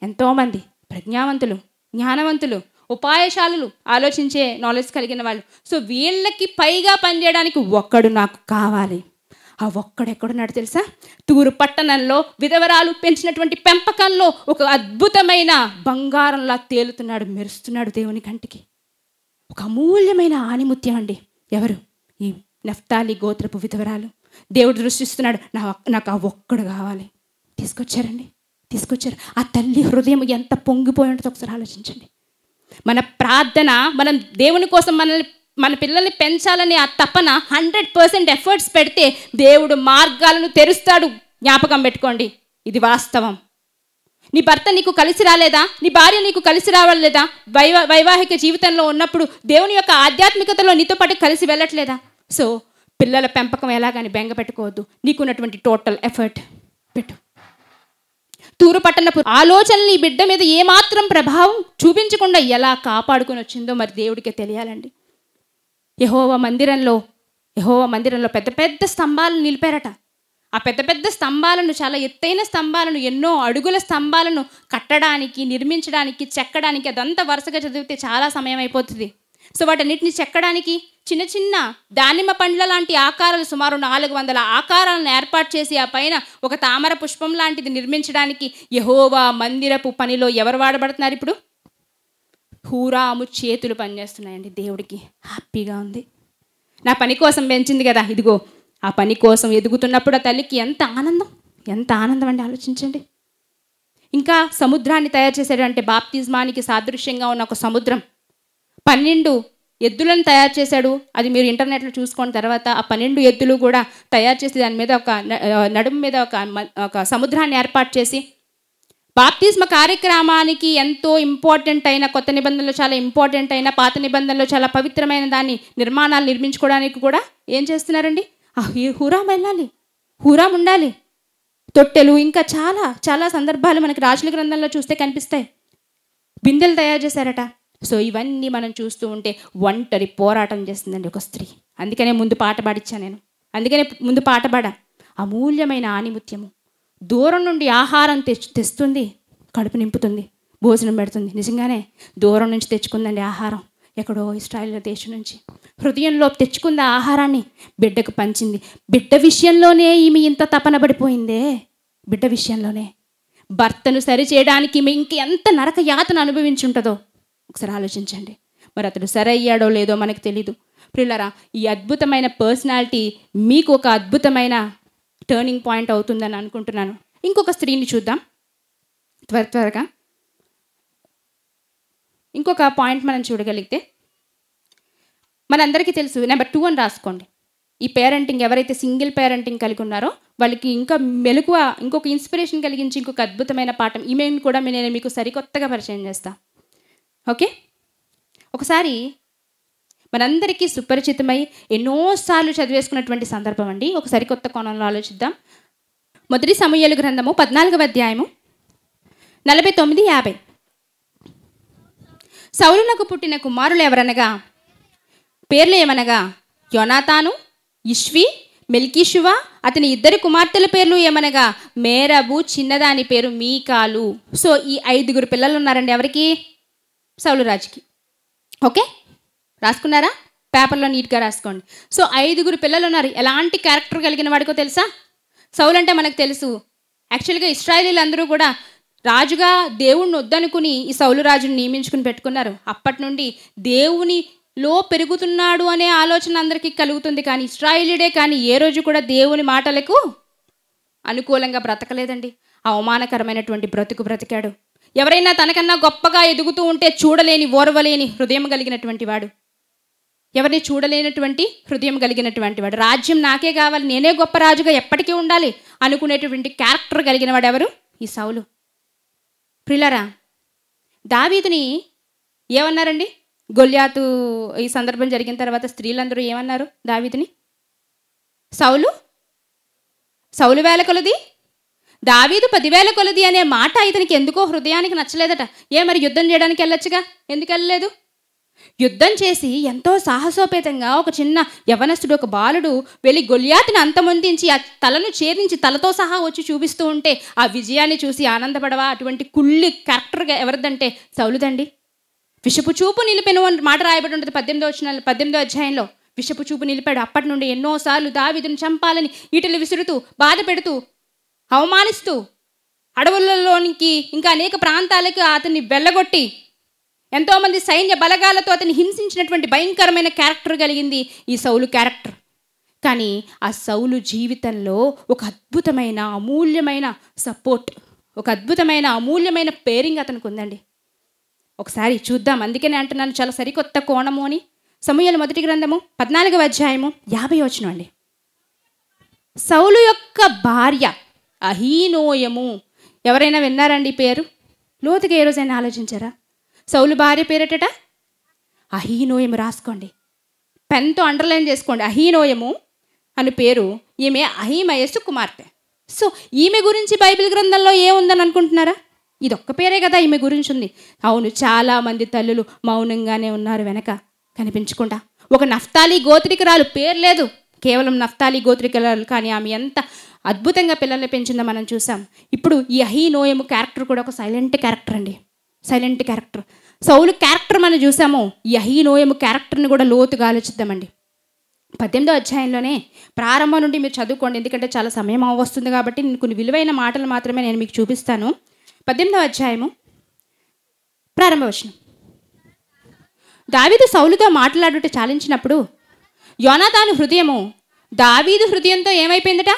Speaker 1: ఎంతోమంది ప్రజ్ఞావంతులు జ్ఞానవంతులు ఉపాయశాలలు ఆలోచించే నాలెడ్జ్ కలిగిన వాళ్ళు సో వీళ్ళకి పైగా పనిచేయడానికి ఒక్కడు నాకు కావాలి ఆ ఒక్కడెక్కడున్నాడు తెలుసా తూరు పట్టణంలో విధవరాలు పెంచినటువంటి పెంపకంలో ఒక అద్భుతమైన బంగారంలా తేలుతున్నాడు మెరుస్తున్నాడు దేవుని కంటికి ఒక అమూల్యమైన ఆణిముత్యం అండి ఎవరు ఈ నఫ్తాలి గోత్రపు విధవరాలు దేవుడు దృష్టిస్తున్నాడు నా నాకు ఆ ఒక్కడు కావాలి తీసుకొచ్చారండి తీసుకొచ్చారు ఆ తల్లి హృదయం ఎంత పొంగిపోయి ఉంటుందో ఒకసారి ఆలోచించండి మన ప్రార్థన మనం దేవుని కోసం మనల్ని మన పిల్లల్ని పెంచాలని ఆ తపన హండ్రెడ్ పర్సెంట్ ఎఫర్ట్స్ పెడితే దేవుడు మార్గాలను తెరుస్తాడు జ్ఞాపకం పెట్టుకోండి ఇది వాస్తవం నీ భర్త నీకు కలిసి రాలేదా నీ భార్య నీకు కలిసి రావట్లేదా వైవా వైవాహిక జీవితంలో ఉన్నప్పుడు దేవుని యొక్క ఆధ్యాత్మికతలో నీతో పాటు కలిసి వెళ్ళట్లేదా సో పిల్లల పెంపకం ఎలాగని బెంగ పెట్టుకోవద్దు నీకున్నటువంటి టోటల్ ఎఫర్ట్ పెట్టు తూరు పట్టణపు ఆలోచనలు ఈ బిడ్డ మీద ఏమాత్రం ప్రభావం చూపించకుండా ఎలా కాపాడుకుని వచ్చిందో మరి దేవుడికి తెలియాలండి యహోవ మందిరంలో యహోవ మందిరంలో పెద్ద పెద్ద స్తంభాలు నిలిపారట ఆ పెద్ద పెద్ద స్తంభాలను చాలా ఎత్తైన స్తంభాలను ఎన్నో అడుగుల స్తంభాలను కట్టడానికి నిర్మించడానికి చెక్కడానికి అదంతా వరుసగా చదివితే చాలా సమయం అయిపోతుంది సో వాటన్నిటిని చెక్కడానికి చిన్న చిన్న దానిమ్మ పండ్ల లాంటి ఆకారాలు సుమారు నాలుగు వందల ఆకారాలను ఏర్పాటు చేసి ఆ పైన ఒక తామర పుష్పం లాంటిది నిర్మించడానికి యహోవా మందిరపు పనిలో ఎవరు వాడబడుతున్నారు ఇప్పుడు హూరాము చేతులు పనిచేస్తున్నాయండి దేవుడికి హ్యాపీగా ఉంది నా పని కోసం పెంచింది కదా ఇదిగో ఆ పని కోసం ఎదుగుతున్నప్పుడు ఆ తల్లికి ఎంత ఆనందం ఎంత ఆనందం అండి ఆలోచించండి ఇంకా సముద్రాన్ని తయారు చేసేటంటే బాప్తిజ్మానికి సాదృశ్యంగా ఉన్న ఒక సముద్రం పన్నెండు ఎద్దులను తయారు చేశాడు అది మీరు ఇంటర్నెట్లో చూసుకున్న తర్వాత ఆ పన్నెండు ఎద్దులు కూడా తయారు చేసి దాని మీద ఒక నడుము మీద ఒక ఒక సముద్రాన్ని ఏర్పాటు చేసి బాప్తిస్మ కార్యక్రమానికి ఎంతో ఇంపార్టెంట్ అయిన కొత్త నిబంధనలు చాలా ఇంపార్టెంట్ అయిన పాత నిబంధనలు చాలా పవిత్రమైన దాన్ని నిర్మాణాలు నిర్మించుకోవడానికి కూడా ఏం చేస్తున్నారండి హురాం వెళ్ళాలి హూరాం ఉండాలి తొట్టెలు ఇంకా చాలా చాలా సందర్భాలు మనకి రాజుల గ్రంథంలో చూస్తే కనిపిస్తాయి బిందెలు తయారు చేశారట సో ఇవన్నీ మనం చూస్తూ ఉంటే ఒంటరి పోరాటం చేస్తుందండి ఒక స్త్రీ అందుకనే ముందు పాట పాడిచ్చా నేను అందుకనే ముందు పాట పాడా అమూల్యమైన ఆనిముత్యము దూరం నుండి ఆహారం తెచ్చు తెస్తుంది కడుపు నింపుతుంది భోజనం పెడుతుంది నిజంగానే దూరం నుంచి తెచ్చుకుందండి ఆహారం ఎక్కడో ఇస్రాయల్ దేశం నుంచి హృదయంలో తెచ్చుకున్న ఆహారాన్ని బిడ్డకు పంచింది బిడ్డ విషయంలోనే ఈమె ఇంత తపన పడిపోయిందే బిడ్డ విషయంలోనే భర్తను చేయడానికి ఈమె ఇంకెంత నరక యాతన అనుభవించుంటుందో ఒకసారి ఆలోచించండి మరి అతడు సరయ్యాడో లేదో మనకు తెలీదు ప్రిల్లరా ఈ అద్భుతమైన పర్సనాలిటీ మీకు ఒక అద్భుతమైన టర్నింగ్ పాయింట్ అవుతుందని అనుకుంటున్నాను ఇంకొక స్త్రీని చూద్దాం త్వర త్వరగా ఇంకొక పాయింట్ మనం చూడగలిగితే మనందరికీ తెలుసు నెంబర్ టూ అని రాసుకోండి ఈ పేరెంటింగ్ ఎవరైతే సింగిల్ పేరెంటింగ్ కలిగి ఉన్నారో వాళ్ళకి ఇంకా మెలకువ ఇంకొక ఇన్స్పిరేషన్ కలిగించి ఇంకొక అద్భుతమైన పాఠం ఈమెను కూడా నేను మీకు సరికొత్తగా పరిచయం చేస్తాను ఓకే ఒకసారి మనందరికీ సుపరిచితమై ఎన్నోసార్లు చదివేసుకున్నటువంటి సందర్భం అండి ఒకసారి కొత్త కోణంలో ఆలోచిద్దాం మొదటి సమయాలు గ్రంథము పద్నాలుగవ అధ్యాయము నలభై తొమ్మిది యాభై సౌరులకు పుట్టిన కుమారులు ఎవరనగా పేర్లు ఏమనగా యోనాతాను ఇష్వి మెల్కిషువా అతని ఇద్దరు కుమార్తెల పేర్లు ఏమనగా మేరబు చిన్నదాని పేరు మీకాలు సో ఈ ఐదుగురు పిల్లలు ఉన్నారండి ఎవరికి సౌలరాజుకి ఓకే రాసుకున్నారా పేపర్లో నీట్గా రాసుకోండి సో ఐదుగురు పిల్లలు ఉన్నారు ఎలాంటి క్యారెక్టర్ కలిగిన వాడికో తెలుసా సౌలు అంటే మనకు తెలుసు యాక్చువల్గా ఇస్రాయలీలు అందరూ కూడా రాజుగా దేవుణ్ణి వద్దనుకుని ఈ సౌలు రాజుని నియమించుకుని పెట్టుకున్నారు అప్పటి నుండి దేవుని లో పెరుగుతున్నాడు అనే ఆలోచన అందరికీ కలుగుతుంది కానీ ఇస్రాయిలీడే కానీ ఏ రోజు కూడా దేవుని మాటలకు అనుకూలంగా బ్రతకలేదండి అవమానకరమైనటువంటి బ్రతుకు బ్రతికాడు ఎవరైనా తనకన్నా గొప్పగా ఎదుగుతూ ఉంటే చూడలేని ఓర్వలేని హృదయం కలిగినటువంటి వాడు ఎవరిని చూడలేనటువంటి హృదయం కలిగినటువంటి వాడు రాజ్యం నాకే కావాలి నేనే గొప్ప రాజుగా ఎప్పటికీ ఉండాలి అనుకునేటువంటి క్యారెక్టర్ కలిగిన వాడు ఎవరు ఈ సౌలు ప్రిలరా దావీదిని ఏమన్నారండి గొల్్యాతు ఈ సందర్భం జరిగిన తర్వాత స్త్రీలందరూ ఏమన్నారు దావీదిని సౌలు సౌలు వేలకొలది దావీదు పదివేల కొలది అనే మాట ఇతనికి ఎందుకో హృదయానికి నచ్చలేదట ఏ మరి యుద్ధం చేయడానికి వెళ్ళొచ్చుగా ఎందుకు వెళ్ళలేదు యుద్ధం చేసి ఎంతో సాహసోపేతంగా ఒక చిన్న యవనస్తుడు ఒక బాలుడు వెళ్ళి గొలియాతిని అంతమొందించి ఆ తలను ఛేదించి తలతో సహా వచ్చి చూపిస్తూ ఉంటే ఆ విజయాన్ని చూసి ఆనందపడవా అటువంటి కుళ్ళి క్యారెక్టర్గా ఎవరిదంటే సౌలుదండి విషపు చూపు నిలిపిన మాట రాయబడి ఉంటుంది పద్దెనిమిదో వచ్చిన పద్దెనిమిదో అధ్యాయంలో విషపు చూపు నిలిపాడు అప్పటి నుండి ఎన్నోసార్లు దావిదును చంపాలని ఈటలు విసురుతూ బాధ పెడుతూ అవమానిస్తూ అడవులలోనికి ఇంకా అనేక ప్రాంతాలకు అతన్ని వెళ్ళగొట్టి ఎంతోమంది సైన్య బలగాలతో అతన్ని హింసించినటువంటి భయంకరమైన క్యారెక్టర్ కలిగింది ఈ సౌలు క్యారెక్టర్ కానీ ఆ సౌలు జీవితంలో ఒక అద్భుతమైన అమూల్యమైన సపోర్ట్ ఒక అద్భుతమైన అమూల్యమైన పేరింగ్ అతనికి ఉందండి ఒకసారి చూద్దాం అందుకనే అంటున్నాను చాలా సరికొత్త కోణము అని సమూహాల మొదటి గ్రంథము పద్నాలుగవ అధ్యాయము యాభై వచనం అండి సౌలు యొక్క భార్య అహీనోయము ఎవరైనా విన్నారండి పేరు లోతుగా ఏ రోజైనా ఆలోచించారా సౌలు భార్య పేరటట అహీనోయము రాసుకోండి పెన్తో అండర్లైన్ చేసుకోండి అహీనోయము అని పేరు ఈమె అహీమయస్సు కుమార్తె సో ఈమె గురించి బైబిల్ గ్రంథంలో ఏముందని అనుకుంటున్నారా ఇదొక్క పేరే కదా ఈమె గురించి ఉంది అవును చాలామంది తల్లులు మౌనంగానే ఉన్నారు వెనక కనిపించకుండా ఒక నఫ్తాలి గోత్రికరాలు పేరు లేదు కేవలం నఫ్తాలి గోత్రికరాలు కానీ ఆమె ఎంత అద్భుతంగా పిల్లల్ని పెంచిందో మనం చూసాం ఇప్పుడు ఈ అహీనోయము క్యారెక్టర్ కూడా ఒక సైలెంట్ క్యారెక్టర్ అండి సైలెంట్ క్యారెక్టర్ సౌలు క్యారెక్టర్ మనం చూసాము ఈ అహీనోయము క్యారెక్టర్ని కూడా లోతుగా ఆలోచిద్దామండి పద్దెనిమిదో అధ్యాయంలోనే ప్రారంభం నుండి మీరు చదువుకోండి ఎందుకంటే చాలా సమయం వస్తుంది కాబట్టి నేను కొన్ని విలువైన మాటలు మాత్రమే నేను మీకు చూపిస్తాను పద్దెనిమిదో అధ్యాయము ప్రారంభ వచ్చిన దావీదు సౌలుతో మాట్లాడుట చాలించినప్పుడు యోనాతాను హృదయము దావీదు హృదయంతో ఏమైపోయిందట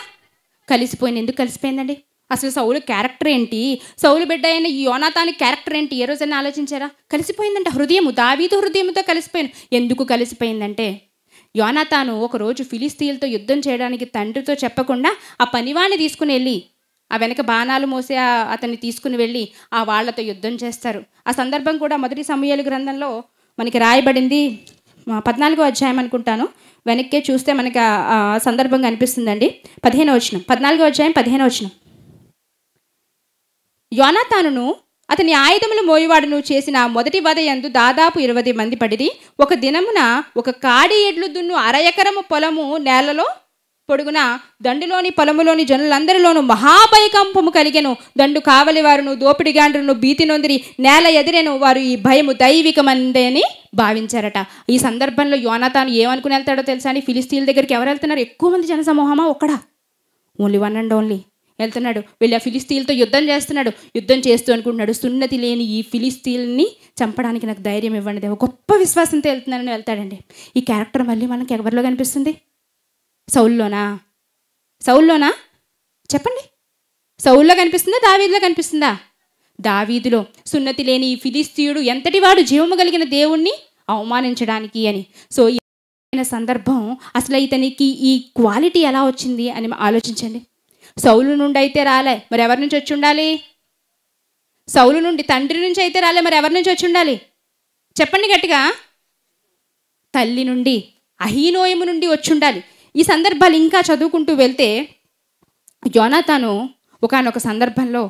Speaker 1: కలిసిపోయింది ఎందుకు కలిసిపోయిందండి అసలు సౌలు క్యారెక్టర్ ఏంటి సౌలు బిడ్డ అయిన యోనాతాని క్యారెక్టర్ ఏంటి ఏ రోజైనా ఆలోచించారా కలిసిపోయిందంటే హృదయము దావీదు హృదయముతో కలిసిపోయింది ఎందుకు కలిసిపోయిందంటే యోనాతాను ఒకరోజు ఫిలిస్తీన్లతో యుద్ధం చేయడానికి తండ్రితో చెప్పకుండా ఆ పనివాణ్ణి తీసుకుని వెళ్ళి ఆ వెనక బాణాలు మోసి అతన్ని తీసుకుని వెళ్ళి ఆ వాళ్లతో యుద్ధం చేస్తారు ఆ సందర్భం కూడా మొదటి సమయాలు గ్రంథంలో మనకి రాయబడింది పద్నాలుగో అధ్యాయం అనుకుంటాను వెనక్కే చూస్తే మనకి సందర్భం కనిపిస్తుందండి పదిహేను వచనం పద్నాలుగో అధ్యాయం పదిహేను వచనం యోనాతానును అతని ఆయుధములు మోయువాడును చేసిన మొదటి వద ఎందు దాదాపు ఇరవై మంది పడిది ఒక దినమున ఒక కాడి ఎడ్లు దున్ను అర ఎకరము పొలము నేలలో పొడుగున దండులోని పొలములోని జనులందరిలోనూ మహాభయకంపము కలిగెను దండు కావలి వారును దోపిడిగాండ్రును భీతి నొందిరి నేల ఎదిరేను వారు ఈ భయము దైవికమందేని భావించారట ఈ సందర్భంలో యోనాతాను ఏమనుకుని వెళ్తాడో తెలుసా అని ఫిలిస్తీన్ల దగ్గరికి ఎవరు వెళ్తున్నారు ఎక్కువ మంది జనసమూహమా ఒక్కడా ఓన్లీ వన్ అండ్ ఓన్లీ వెళ్తున్నాడు వెళ్ళి ఆ ఫిలిస్తీన్లతో యుద్ధం చేస్తున్నాడు యుద్ధం చేస్తూ అనుకుంటున్నాడు సున్నతి లేని ఈ ఫిలిస్తీన్ని చంపడానికి నాకు ధైర్యం ఇవ్వండి గొప్ప విశ్వాసంతో వెళ్తున్నానని వెళ్తాడండి ఈ క్యారెక్టర్ మళ్ళీ మనకి ఎవరిలో కనిపిస్తుంది సౌల్లోనా సౌల్లోనా చెప్పండి సౌల్లో కనిపిస్తుందా దావీదిలో కనిపిస్తుందా దావీదిలో సున్నతి లేని ఈ ఫిలిస్తీయుడు ఎంతటి వాడు జీవము కలిగిన దేవుణ్ణి అవమానించడానికి అని సో సందర్భం అసలు ఇతనికి ఈ క్వాలిటీ ఎలా వచ్చింది అని ఆలోచించండి సౌలు నుండి అయితే రాలే మరి ఎవరి నుంచి వచ్చి ఉండాలి సౌలు నుండి తండ్రి నుంచి అయితే రాలే మరి ఎవరి నుంచి వచ్చి ఉండాలి చెప్పండి గట్టిగా తల్లి నుండి అహీనోయము నుండి వచ్చి ఉండాలి ఈ సందర్భాలు ఇంకా చదువుకుంటూ వెళ్తే యోనాతాను ఒకనొక సందర్భంలో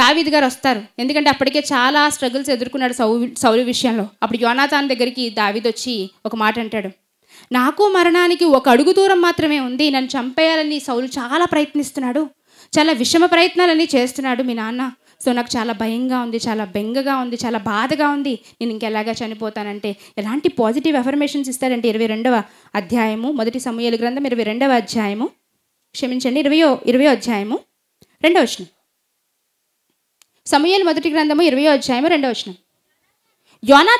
Speaker 1: దావిద్ గారు వస్తారు ఎందుకంటే అప్పటికే చాలా స్ట్రగుల్స్ ఎదుర్కొన్నాడు సౌ సౌలు విషయంలో అప్పుడు యోనాథాన్ దగ్గరికి దావిద్ వచ్చి ఒక మాట అంటాడు నాకు మరణానికి ఒక అడుగు దూరం మాత్రమే ఉంది నన్ను చంపేయాలని సౌలు చాలా ప్రయత్నిస్తున్నాడు చాలా విషమ ప్రయత్నాలని చేస్తున్నాడు మీ నాన్న సో నాకు చాలా భయంగా ఉంది చాలా బెంగగా ఉంది చాలా బాధగా ఉంది నేను ఇంకెలాగా చనిపోతానంటే ఎలాంటి పాజిటివ్ ఎఫర్మేషన్స్ ఇస్తారంటే ఇరవై రెండవ అధ్యాయము మొదటి సమూహాల గ్రంథం ఇరవై రెండవ అధ్యాయము క్షమించండి ఇరవయో ఇరవయో అధ్యాయము రెండవ వచనం సమయాలు మొదటి గ్రంథము ఇరవయో అధ్యాయము రెండవ వచనం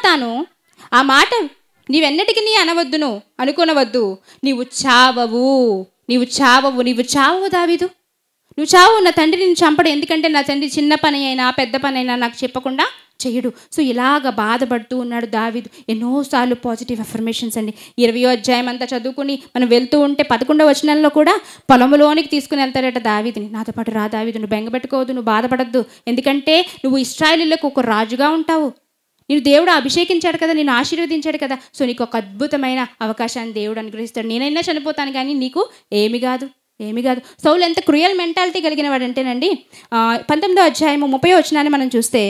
Speaker 1: తాను ఆ మాట నీవెన్నటికి నీ అనవద్దును అనుకునవద్దు నీవు చావవు నీవు చావవు నీవు చావవు దావిదు నువ్వు చావు నా తండ్రి నేను చంపడు ఎందుకంటే నా తండ్రి చిన్న పని అయినా పెద్ద పని అయినా నాకు చెప్పకుండా చేయడు సో ఇలాగ బాధపడుతూ ఉన్నాడు దావిదు ఎన్నోసార్లు పాజిటివ్ అఫర్మేషన్స్ అండి ఇరవయో అధ్యాయం అంతా చదువుకుని మనం వెళ్తూ ఉంటే పదకొండవ వచనంలో కూడా పొలంలోనికి తీసుకుని వెళ్తారట దావిదిని నాతో పాటు రా దావిదు నువ్వు బెంగపెట్టుకోవద్దు నువ్వు బాధపడద్దు ఎందుకంటే నువ్వు ఇస్రాయలీలకు ఒక రాజుగా ఉంటావు నేను దేవుడు అభిషేకించాడు కదా నేను ఆశీర్వదించాడు కదా సో నీకు ఒక అద్భుతమైన అవకాశాన్ని దేవుడు అనుగ్రహిస్తాడు నేనైనా చనిపోతాను కానీ నీకు ఏమి కాదు ఏమి కాదు సౌలు ఎంత క్రియల్ మెంటాలిటీ కలిగిన వాడంటేనండి పంతొమ్మిదో అధ్యాయము ముప్పై వచ్చినాన్ని మనం చూస్తే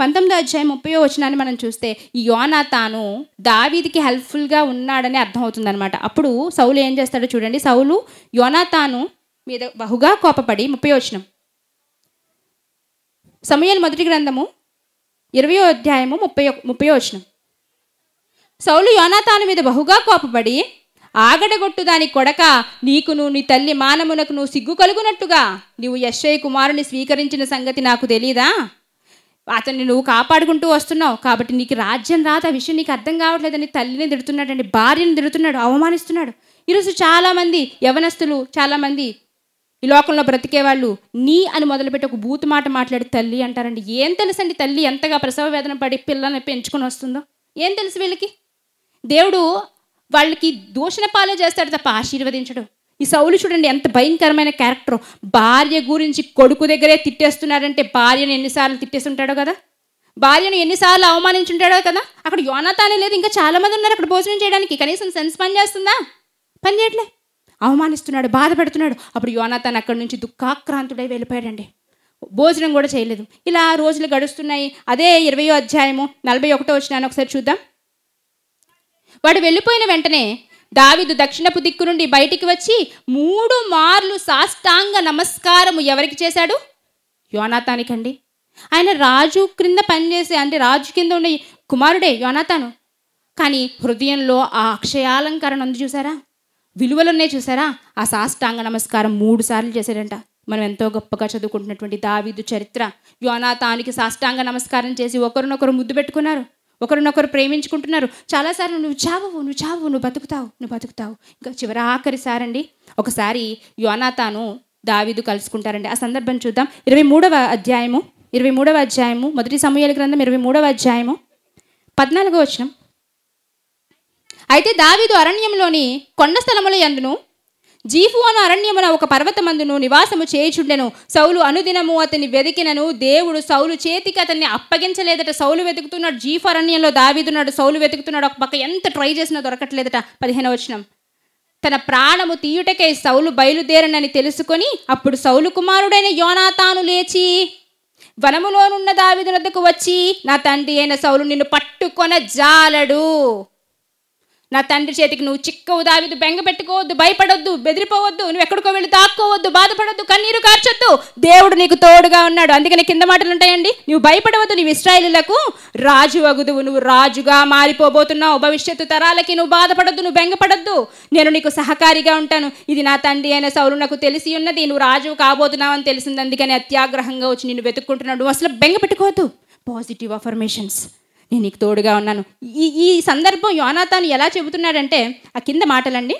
Speaker 1: పంతొమ్మిదో అధ్యాయం ముప్పై వచనాన్ని మనం చూస్తే యోనా తాను దావీదికి హెల్ప్ఫుల్గా ఉన్నాడని అనమాట అప్పుడు సౌలు ఏం చేస్తాడో చూడండి సౌలు యోనా తాను మీద బహుగా కోపపడి ముప్పై వచనం సమయాలు మొదటి గ్రంథము ఇరవయో అధ్యాయము ముప్పై ముప్పై వచనం సౌలు యోనా తాను మీద బహుగా కోపపడి ఆగడగొట్టు దాని కొడక నీకును నీ తల్లి నువ్వు సిగ్గు కలుగునట్టుగా నీవు యశ్వయ్య కుమారుని స్వీకరించిన సంగతి నాకు తెలీదా అతన్ని నువ్వు కాపాడుకుంటూ వస్తున్నావు కాబట్టి నీకు రాజ్యం రాదు ఆ విషయం నీకు అర్థం కావట్లేదని తల్లిని అండి భార్యను తిడుతున్నాడు అవమానిస్తున్నాడు ఈరోజు చాలామంది యవనస్తులు చాలామంది ఈ లోకంలో బ్రతికే వాళ్ళు నీ అని మొదలుపెట్టి ఒక బూతు మాట మాట్లాడి తల్లి అంటారండి ఏం తెలుసండి తల్లి ఎంతగా ప్రసవ వేదన పడి పిల్లల్ని పెంచుకొని వస్తుందో ఏం తెలుసు వీళ్ళకి దేవుడు వాళ్ళకి దూషణ పాలే చేస్తాడు తప్ప ఆశీర్వదించడు ఈ సౌలు చూడండి ఎంత భయంకరమైన క్యారెక్టర్ భార్య గురించి కొడుకు దగ్గరే తిట్టేస్తున్నాడంటే భార్యను ఎన్నిసార్లు తిట్టేస్తుంటాడో కదా భార్యను ఎన్నిసార్లు అవమానించుంటాడో కదా అక్కడ యోనాతానే లేదు ఇంకా చాలామంది ఉన్నారు అక్కడ భోజనం చేయడానికి కనీసం సెన్స్ పని చేస్తుందా పని చేయట్లే అవమానిస్తున్నాడు బాధపడుతున్నాడు అప్పుడు యోనాతాన్ అక్కడి నుంచి దుఃఖాక్రాంతుడై వెళ్ళిపోయాడండి భోజనం కూడా చేయలేదు ఇలా రోజులు గడుస్తున్నాయి అదే ఇరవయో అధ్యాయము నలభై ఒకటో వచ్చినాను ఒకసారి చూద్దాం వాడు వెళ్ళిపోయిన వెంటనే దావిదు దక్షిణపు దిక్కు నుండి బయటికి వచ్చి మూడు మార్లు సాష్టాంగ నమస్కారము ఎవరికి చేశాడు యోనాతానికండి ఆయన రాజు క్రింద పనిచేసే అంటే రాజు కింద ఉండే కుమారుడే యోనాతాను కానీ హృదయంలో ఆ అక్షయాలంకరణ ఉంది చూసారా విలువలున్నాయి చూసారా ఆ సాష్టాంగ నమస్కారం మూడు సార్లు చేశాడంట మనం ఎంతో గొప్పగా చదువుకుంటున్నటువంటి దావీదు చరిత్ర యోనాతానికి సాష్టాంగ నమస్కారం చేసి ఒకరినొకరు ముద్దు పెట్టుకున్నారు ఒకరినొకరు ప్రేమించుకుంటున్నారు చాలాసార్లు నువ్వు చావు నువ్వు చావు నువ్వు బతుకుతావు నువ్వు బతుకుతావు ఇంకా చివరి ఆఖరి సారండి ఒకసారి యోనాతాను దావీదు కలుసుకుంటారండి ఆ సందర్భం చూద్దాం ఇరవై మూడవ అధ్యాయము ఇరవై మూడవ అధ్యాయము మొదటి సమయాల గ్రంథం ఇరవై మూడవ అధ్యాయము పద్నాలుగో వచనం అయితే దావీదు అరణ్యంలోని కొండ స్థలముల ఎందును జీఫు అను అరణ్యమున ఒక పర్వతమందును నివాసము చేయుచుండెను సౌలు అనుదినము అతని వెతికినను దేవుడు సౌలు చేతికి అతన్ని అప్పగించలేదట సౌలు వెతుకుతున్నాడు జీఫు అరణ్యంలో దావిదున్నాడు సౌలు వెతుకుతున్నాడు ఒక పక్క ఎంత ట్రై చేసినా దొరకట్లేదట పదిహేను వచనం తన ప్రాణము తీయుటకై సౌలు బయలుదేరనని తెలుసుకొని అప్పుడు సౌలు కుమారుడైన యోనాతాను లేచి వనములోనున్న దావిదునద్దకు వచ్చి నా తండ్రి అయిన సౌలు నిన్ను పట్టుకొన జాలడు నా తండ్రి చేతికి నువ్వు చిక్కవు దావిదు బెంగ పెట్టుకోవద్దు భయపడొద్దు బెదిరిపోవద్దు నువ్వు ఎక్కడికో వెళ్ళి తాక్కోవద్దు బాధపడొద్దు కన్నీరు కార్చొద్దు దేవుడు నీకు తోడుగా ఉన్నాడు అందుకని కింద మాటలు ఉంటాయండి నువ్వు భయపడవద్దు నీవు ఇస్రాయిలకు రాజు అగుదువు నువ్వు రాజుగా మారిపోబోతున్నావు భవిష్యత్తు తరాలకి నువ్వు బాధపడొద్దు నువ్వు బెంగపడొద్దు నేను నీకు సహకారిగా ఉంటాను ఇది నా తండ్రి అయిన సౌలు నాకు తెలిసి ఉన్నది నువ్వు రాజు కాబోతున్నావు అని తెలిసింది అందుకని అత్యాగ్రహంగా వచ్చి నిన్ను వెతుక్కుంటున్నాడు అసలు బెంగ పెట్టుకోవద్దు పాజిటివ్ అఫర్మేషన్స్ నేను నీకు తోడుగా ఉన్నాను ఈ ఈ సందర్భం యోనాతాను ఎలా చెబుతున్నాడంటే ఆ కింద మాటలండి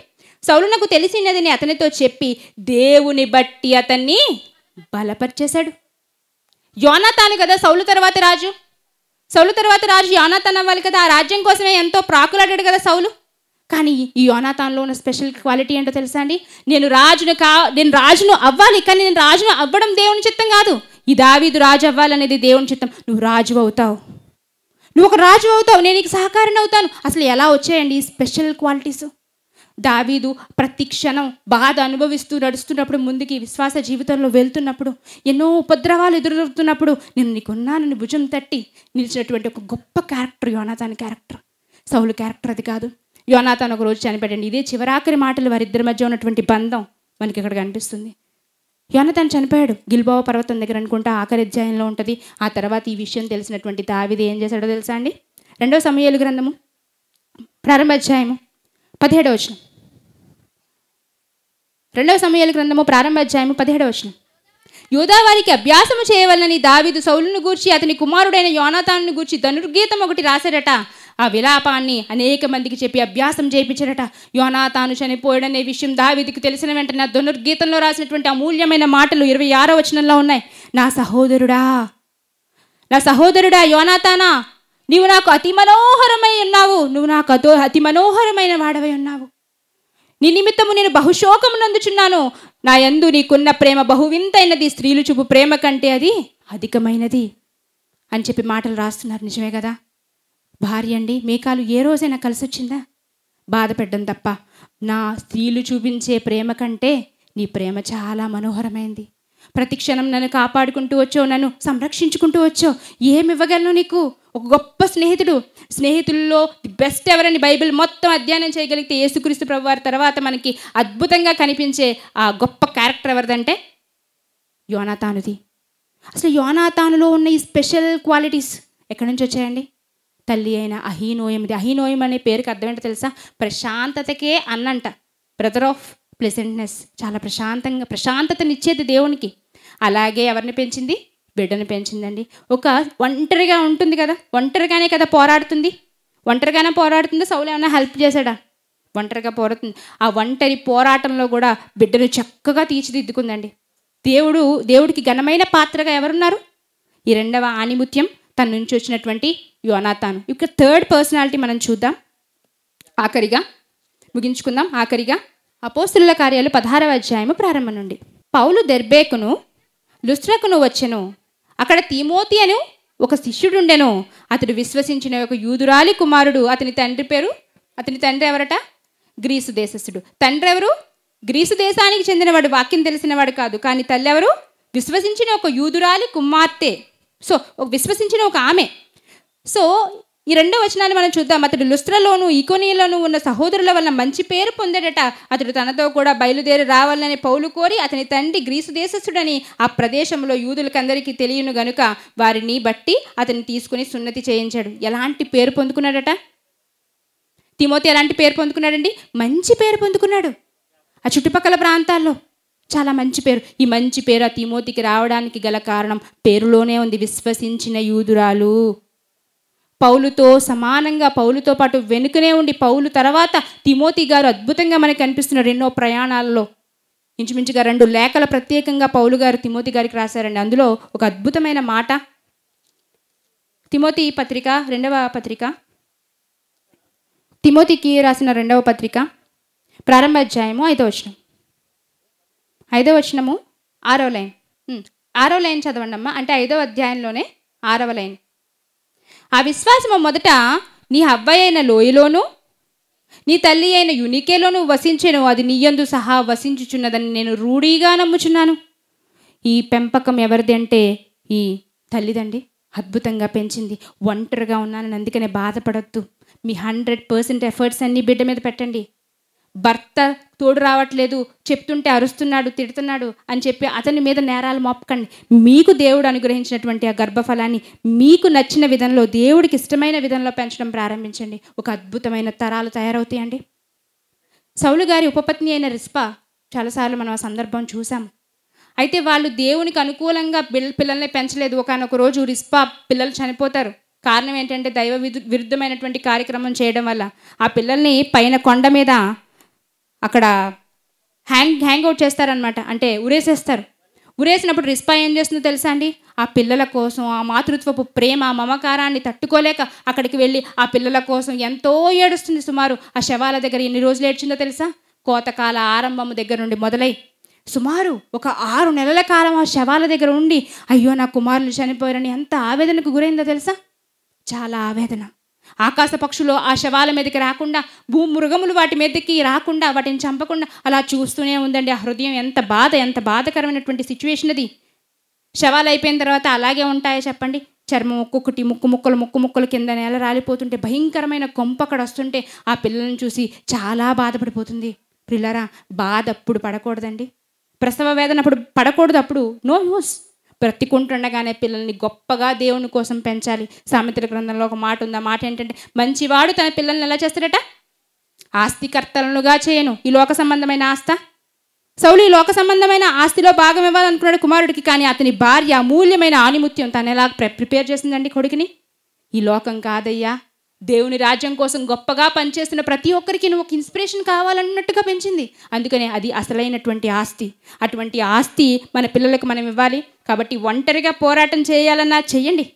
Speaker 1: సౌలునకు తెలిసినదని అతనితో చెప్పి దేవుని బట్టి అతన్ని బలపరిచేశాడు యోనాతాను కదా సౌలు తర్వాత రాజు సౌలు తర్వాత రాజు యోనాతాన్ అవ్వాలి కదా ఆ రాజ్యం కోసమే ఎంతో ప్రాకులాడాడు కదా సౌలు కానీ ఈ యోనాతాన్లో ఉన్న స్పెషల్ క్వాలిటీ ఏంటో తెలుసా అండి నేను రాజును కా నేను రాజును అవ్వాలి కానీ నేను రాజును అవ్వడం దేవుని చిత్తం కాదు ఈ దావీదు రాజు అవ్వాలనేది దేవుని చిత్తం నువ్వు రాజు అవుతావు నువ్వు ఒక రాజు అవుతావు నేను నీకు సహకారం అవుతాను అసలు ఎలా వచ్చాయండి ఈ స్పెషల్ క్వాలిటీస్ దావీదు ప్రతి క్షణం బాధ అనుభవిస్తూ నడుస్తున్నప్పుడు ముందుకి విశ్వాస జీవితంలో వెళ్తున్నప్పుడు ఎన్నో ఉపద్రవాలు ఎదురవుతున్నప్పుడు నేను నీకున్నానని భుజం తట్టి నిలిచినటువంటి ఒక గొప్ప character Jonathan character Saul character అది కాదు యోనాథాన్ ఒకరోజు చనిపెట్టండి ఇదే చివరాఖరి మాటలు వారిద్దరి మధ్య ఉన్నటువంటి బంధం మనకి ఇక్కడ కనిపిస్తుంది యోనతను చనిపోయాడు గిల్బావ పర్వతం దగ్గర అనుకుంటా ఆఖరి అధ్యాయంలో ఉంటుంది ఆ తర్వాత ఈ విషయం తెలిసినటువంటి దావిది ఏం చేశాడో తెలుసా అండి రెండవ సమయాలు గ్రంథము ప్రారంభ అధ్యాయము పదిహేడవ వచనం రెండవ సమయాల గ్రంథము ప్రారంభ అధ్యాయము పదిహేడవ వచనం యూదావారికి అభ్యాసము చేయవలనని దావిదు సౌలును గూర్చి అతని కుమారుడైన యోనాతాను గూర్చి ధనుర్గీతం ఒకటి రాశాడట ఆ విలాపాన్ని అనేక మందికి చెప్పి అభ్యాసం చేయించడట యోనా తాను చనిపోయాడనే విషయం దావిదికి తెలిసిన వెంటనే దునుర్గీతంలో రాసినటువంటి అమూల్యమైన మాటలు ఇరవై ఆరో వచనంలో ఉన్నాయి నా సహోదరుడా నా సహోదరుడా యోనాతానా నీవు నాకు అతి మనోహరమై ఉన్నావు నువ్వు నాకు అతో అతి మనోహరమైన వాడవై ఉన్నావు నీ నిమిత్తము నేను బహుశోకము నందుచున్నాను నా యందు నీకున్న ప్రేమ బహువింతైనది స్త్రీలు చూపు ప్రేమ కంటే అది అధికమైనది అని చెప్పి మాటలు రాస్తున్నారు నిజమే కదా భార్య అండి మేకాలు ఏ రోజైనా కలిసి వచ్చిందా బాధపెట్టడం తప్ప నా స్త్రీలు చూపించే ప్రేమ కంటే నీ ప్రేమ చాలా మనోహరమైంది ప్రతి క్షణం నన్ను కాపాడుకుంటూ వచ్చో నన్ను సంరక్షించుకుంటూ వచ్చో ఏమి ఇవ్వగలను నీకు ఒక గొప్ప స్నేహితుడు స్నేహితుల్లో ది బెస్ట్ ఎవరని బైబిల్ మొత్తం అధ్యయనం చేయగలిగితే యేసుక్రీస్తు ప్రభు వారి తర్వాత మనకి అద్భుతంగా కనిపించే ఆ గొప్ప క్యారెక్టర్ ఎవరిదంటే యోనాతానుది అసలు యోనాతానులో ఉన్న ఈ స్పెషల్ క్వాలిటీస్ ఎక్కడి నుంచి వచ్చాయండి తల్లి అయిన అహీనోయమిది అహీనోయం అనే పేరుకి అర్థం ఏంటో తెలుసా ప్రశాంతతకే అన్నంట బ్రదర్ ఆఫ్ ప్లెజెంట్నెస్ చాలా ప్రశాంతంగా ప్రశాంతతనిచ్చేది దేవునికి అలాగే ఎవరిని పెంచింది బిడ్డను పెంచిందండి ఒక ఒంటరిగా ఉంటుంది కదా ఒంటరిగానే కదా పోరాడుతుంది ఒంటరిగానే పోరాడుతుందో సౌలు ఏమైనా హెల్ప్ చేశాడా ఒంటరిగా పోరాడుతుంది ఆ ఒంటరి పోరాటంలో కూడా బిడ్డను చక్కగా తీర్చిదిద్దుకుందండి దేవుడు దేవుడికి ఘనమైన పాత్రగా ఎవరున్నారు ఈ రెండవ ఆనిముత్యం తన నుంచి వచ్చినటువంటి యోనాతాను ఇక థర్డ్ పర్సనాలిటీ మనం చూద్దాం ఆఖరిగా ముగించుకుందాం ఆఖరిగా అపోస్తుల కార్యాలు పదహారవ అధ్యాయము ప్రారంభం నుండి పౌలు దెర్బేకును లుస్ట్రకును వచ్చెను అక్కడ తిమోతి అను ఒక శిష్యుడు ఉండెను అతడు విశ్వసించిన ఒక యూదురాలి కుమారుడు అతని తండ్రి పేరు అతని తండ్రి ఎవరట గ్రీసు దేశస్థుడు తండ్రి ఎవరు గ్రీసు దేశానికి చెందినవాడు వాక్యం తెలిసినవాడు కాదు కానీ తల్లి ఎవరు విశ్వసించిన ఒక యూదురాలి కుమార్తె సో ఒక విశ్వసించిన ఒక ఆమె సో ఈ రెండో వచనాన్ని మనం చూద్దాం అతడు లుస్త్రలోను ఇకోనీలోను ఉన్న సహోదరుల వల్ల మంచి పేరు పొందడట అతడు తనతో కూడా బయలుదేరి రావాలని పౌలు కోరి అతని తండ్రి గ్రీసు దేశస్థుడని ఆ ప్రదేశంలో యూదులకందరికీ తెలియను గనుక వారిని బట్టి అతన్ని తీసుకుని సున్నతి చేయించాడు ఎలాంటి పేరు పొందుకున్నాడట తిమోతి ఎలాంటి పేరు పొందుకున్నాడండి మంచి పేరు పొందుకున్నాడు ఆ చుట్టుపక్కల ప్రాంతాల్లో చాలా మంచి పేరు ఈ మంచి పేరు ఆ తిమోతికి రావడానికి గల కారణం పేరులోనే ఉంది విశ్వసించిన యూదురాలు పౌలుతో సమానంగా పౌలుతో పాటు వెనుకనే ఉండి పౌలు తర్వాత తిమోతి గారు అద్భుతంగా మనకు కనిపిస్తున్నారు ఎన్నో ప్రయాణాల్లో ఇంచుమించుగా రెండు లేఖల ప్రత్యేకంగా పౌలు గారు తిమోతి గారికి రాశారండి అందులో ఒక అద్భుతమైన మాట తిమోతి పత్రిక రెండవ పత్రిక తిమోతికి రాసిన రెండవ పత్రిక ప్రారంభ అధ్యాయము ఐదో వచ్చినాం ఐదో వచనము ఆరో లైన్ ఆరో లైన్ చదవండి అమ్మా అంటే ఐదో అధ్యాయంలోనే ఆరవ లైన్ ఆ విశ్వాసము మొదట నీ అబ్బాయి అయిన లోయలోను నీ తల్లి అయిన యునికేలోను వసించేను అది నీయందు సహా వసించుచున్నదని నేను రూఢీగా నమ్ముచున్నాను ఈ పెంపకం ఎవరిది అంటే ఈ తల్లిదండి అద్భుతంగా పెంచింది ఒంటరిగా ఉన్నానని అందుకనే బాధపడద్దు మీ హండ్రెడ్ పర్సెంట్ ఎఫర్ట్స్ అన్నీ బిడ్డ మీద పెట్టండి భర్త తోడు రావట్లేదు చెప్తుంటే అరుస్తున్నాడు తిడుతున్నాడు అని చెప్పి అతని మీద నేరాలు మోపకండి మీకు దేవుడు అనుగ్రహించినటువంటి ఆ గర్భఫలాన్ని మీకు నచ్చిన విధంలో దేవుడికి ఇష్టమైన విధంలో పెంచడం ప్రారంభించండి ఒక అద్భుతమైన తరాలు తయారవుతాయండి సౌలు గారి ఉపపత్ని అయిన రిస్పా చాలాసార్లు మనం ఆ సందర్భం చూసాం అయితే వాళ్ళు దేవునికి అనుకూలంగా పిల్ల పిల్లల్ని పెంచలేదు ఒకనొక రోజు రిస్పా పిల్లలు చనిపోతారు కారణం ఏంటంటే దైవ విరుద్ధమైనటువంటి కార్యక్రమం చేయడం వల్ల ఆ పిల్లల్ని పైన కొండ మీద అక్కడ హ్యాంగ్ హ్యాంగ్ అవుట్ చేస్తారనమాట అంటే ఉరేసేస్తారు ఉరేసినప్పుడు రిస్పా ఏం చేస్తుందో తెలుసా అండి ఆ పిల్లల కోసం ఆ మాతృత్వపు ప్రేమ మమకారాన్ని తట్టుకోలేక అక్కడికి వెళ్ళి ఆ పిల్లల కోసం ఎంతో ఏడుస్తుంది సుమారు ఆ శవాల దగ్గర ఎన్ని రోజులు ఏడ్చిందో తెలుసా కోతకాల ఆరంభము దగ్గర నుండి మొదలై సుమారు ఒక ఆరు నెలల కాలం ఆ శవాల దగ్గర ఉండి అయ్యో నా కుమారులు చనిపోయారని ఎంత ఆవేదనకు గురైందో తెలుసా చాలా ఆవేదన ఆకాశ పక్షులు ఆ శవాల మీదకి రాకుండా భూ మృగములు వాటి మీదకి రాకుండా వాటిని చంపకుండా అలా చూస్తూనే ఉందండి ఆ హృదయం ఎంత బాధ ఎంత బాధకరమైనటువంటి సిచ్యువేషన్ అది శవాలు అయిపోయిన తర్వాత అలాగే ఉంటాయో చెప్పండి చర్మం ఒక్కొక్కటి ముక్కు ముక్కలు ముక్కు ముక్కలు కింద నేల రాలిపోతుంటే భయంకరమైన కొంప అక్కడ వస్తుంటే ఆ పిల్లలను చూసి చాలా బాధపడిపోతుంది పిల్లరా బాధ అప్పుడు పడకూడదండి ప్రసవ వేదన అప్పుడు పడకూడదు అప్పుడు నో యూస్ బ్రతికుంటుండగానే పిల్లల్ని గొప్పగా దేవుని కోసం పెంచాలి సామెతల గ్రంథంలో ఒక మాట ఉంది ఆ మాట ఏంటంటే మంచివాడు తన పిల్లల్ని ఎలా చేస్తాడట ఆస్తికర్తలనుగా చేయను ఈ లోక సంబంధమైన ఆస్త సౌలు ఈ లోక సంబంధమైన ఆస్తిలో భాగం ఇవ్వాలనుకున్నాడు కుమారుడికి కానీ అతని భార్య అమూల్యమైన ఆనిముత్యం తను ఎలా ప్రిపేర్ చేసిందండి కొడుకుని ఈ లోకం కాదయ్యా దేవుని రాజ్యం కోసం గొప్పగా పనిచేసిన ప్రతి ఒక్కరికి నువ్వు ఒక ఇన్స్పిరేషన్ కావాలన్నట్టుగా పెంచింది అందుకనే అది అసలైనటువంటి ఆస్తి అటువంటి ఆస్తి మన పిల్లలకు మనం ఇవ్వాలి కాబట్టి ఒంటరిగా పోరాటం చేయాలన్నా చేయండి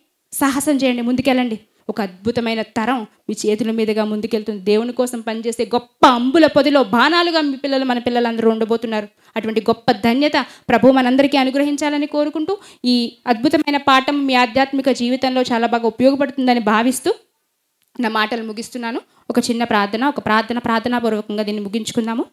Speaker 1: సాహసం చేయండి ముందుకెళ్ళండి ఒక అద్భుతమైన తరం మీ చేతుల మీదుగా ముందుకెళ్తుంది దేవుని కోసం పనిచేసే గొప్ప అంబుల పొదిలో బాణాలుగా మీ పిల్లలు మన పిల్లలందరూ ఉండబోతున్నారు అటువంటి గొప్ప ధన్యత ప్రభు మనందరికీ అనుగ్రహించాలని కోరుకుంటూ ఈ అద్భుతమైన పాఠం మీ ఆధ్యాత్మిక జీవితంలో చాలా బాగా ఉపయోగపడుతుందని భావిస్తూ నా మాటలు ముగిస్తున్నాను ఒక చిన్న ప్రార్థన ఒక ప్రార్థన ప్రార్థనాపూర్వకంగా దీన్ని ముగించుకుందాము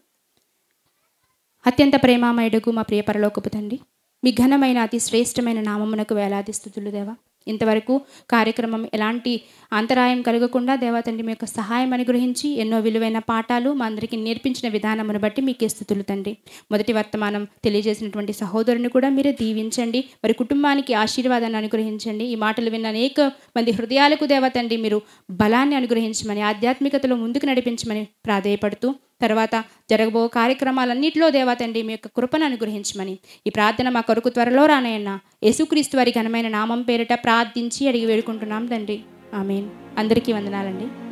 Speaker 1: అత్యంత ప్రేమామయుడుగు మా ప్రియపరలోకపుతండి మీ ఘనమైన అతి శ్రేష్టమైన నామమునకు వేలాది స్థుతులు దేవా ఇంతవరకు కార్యక్రమం ఎలాంటి అంతరాయం కలగకుండా దేవతండ్రి మీ యొక్క సహాయం అనుగ్రహించి ఎన్నో విలువైన పాఠాలు మా అందరికీ నేర్పించిన విధానమును బట్టి మీకు ఇస్తుతులు తండ్రి మొదటి వర్తమానం తెలియజేసినటువంటి సహోదరుని కూడా మీరే దీవించండి మరి కుటుంబానికి ఆశీర్వాదాన్ని అనుగ్రహించండి ఈ మాటలు విన్న అనేక మంది హృదయాలకు దేవతండి మీరు బలాన్ని అనుగ్రహించమని ఆధ్యాత్మికతలో ముందుకు నడిపించమని ప్రాధేయపడుతూ తర్వాత జరగబో కార్యక్రమాలన్నింటిలో దేవాతండి మీ యొక్క కృపను అనుగ్రహించమని ఈ ప్రార్థన మా కొరకు త్వరలో రానయన్న యేసుక్రీస్తు వారి ఘనమైన నామం పేరిట ప్రార్థించి అడిగి వేడుకుంటున్నాం తండ్రి ఆమెన్ అందరికీ వందనాలండి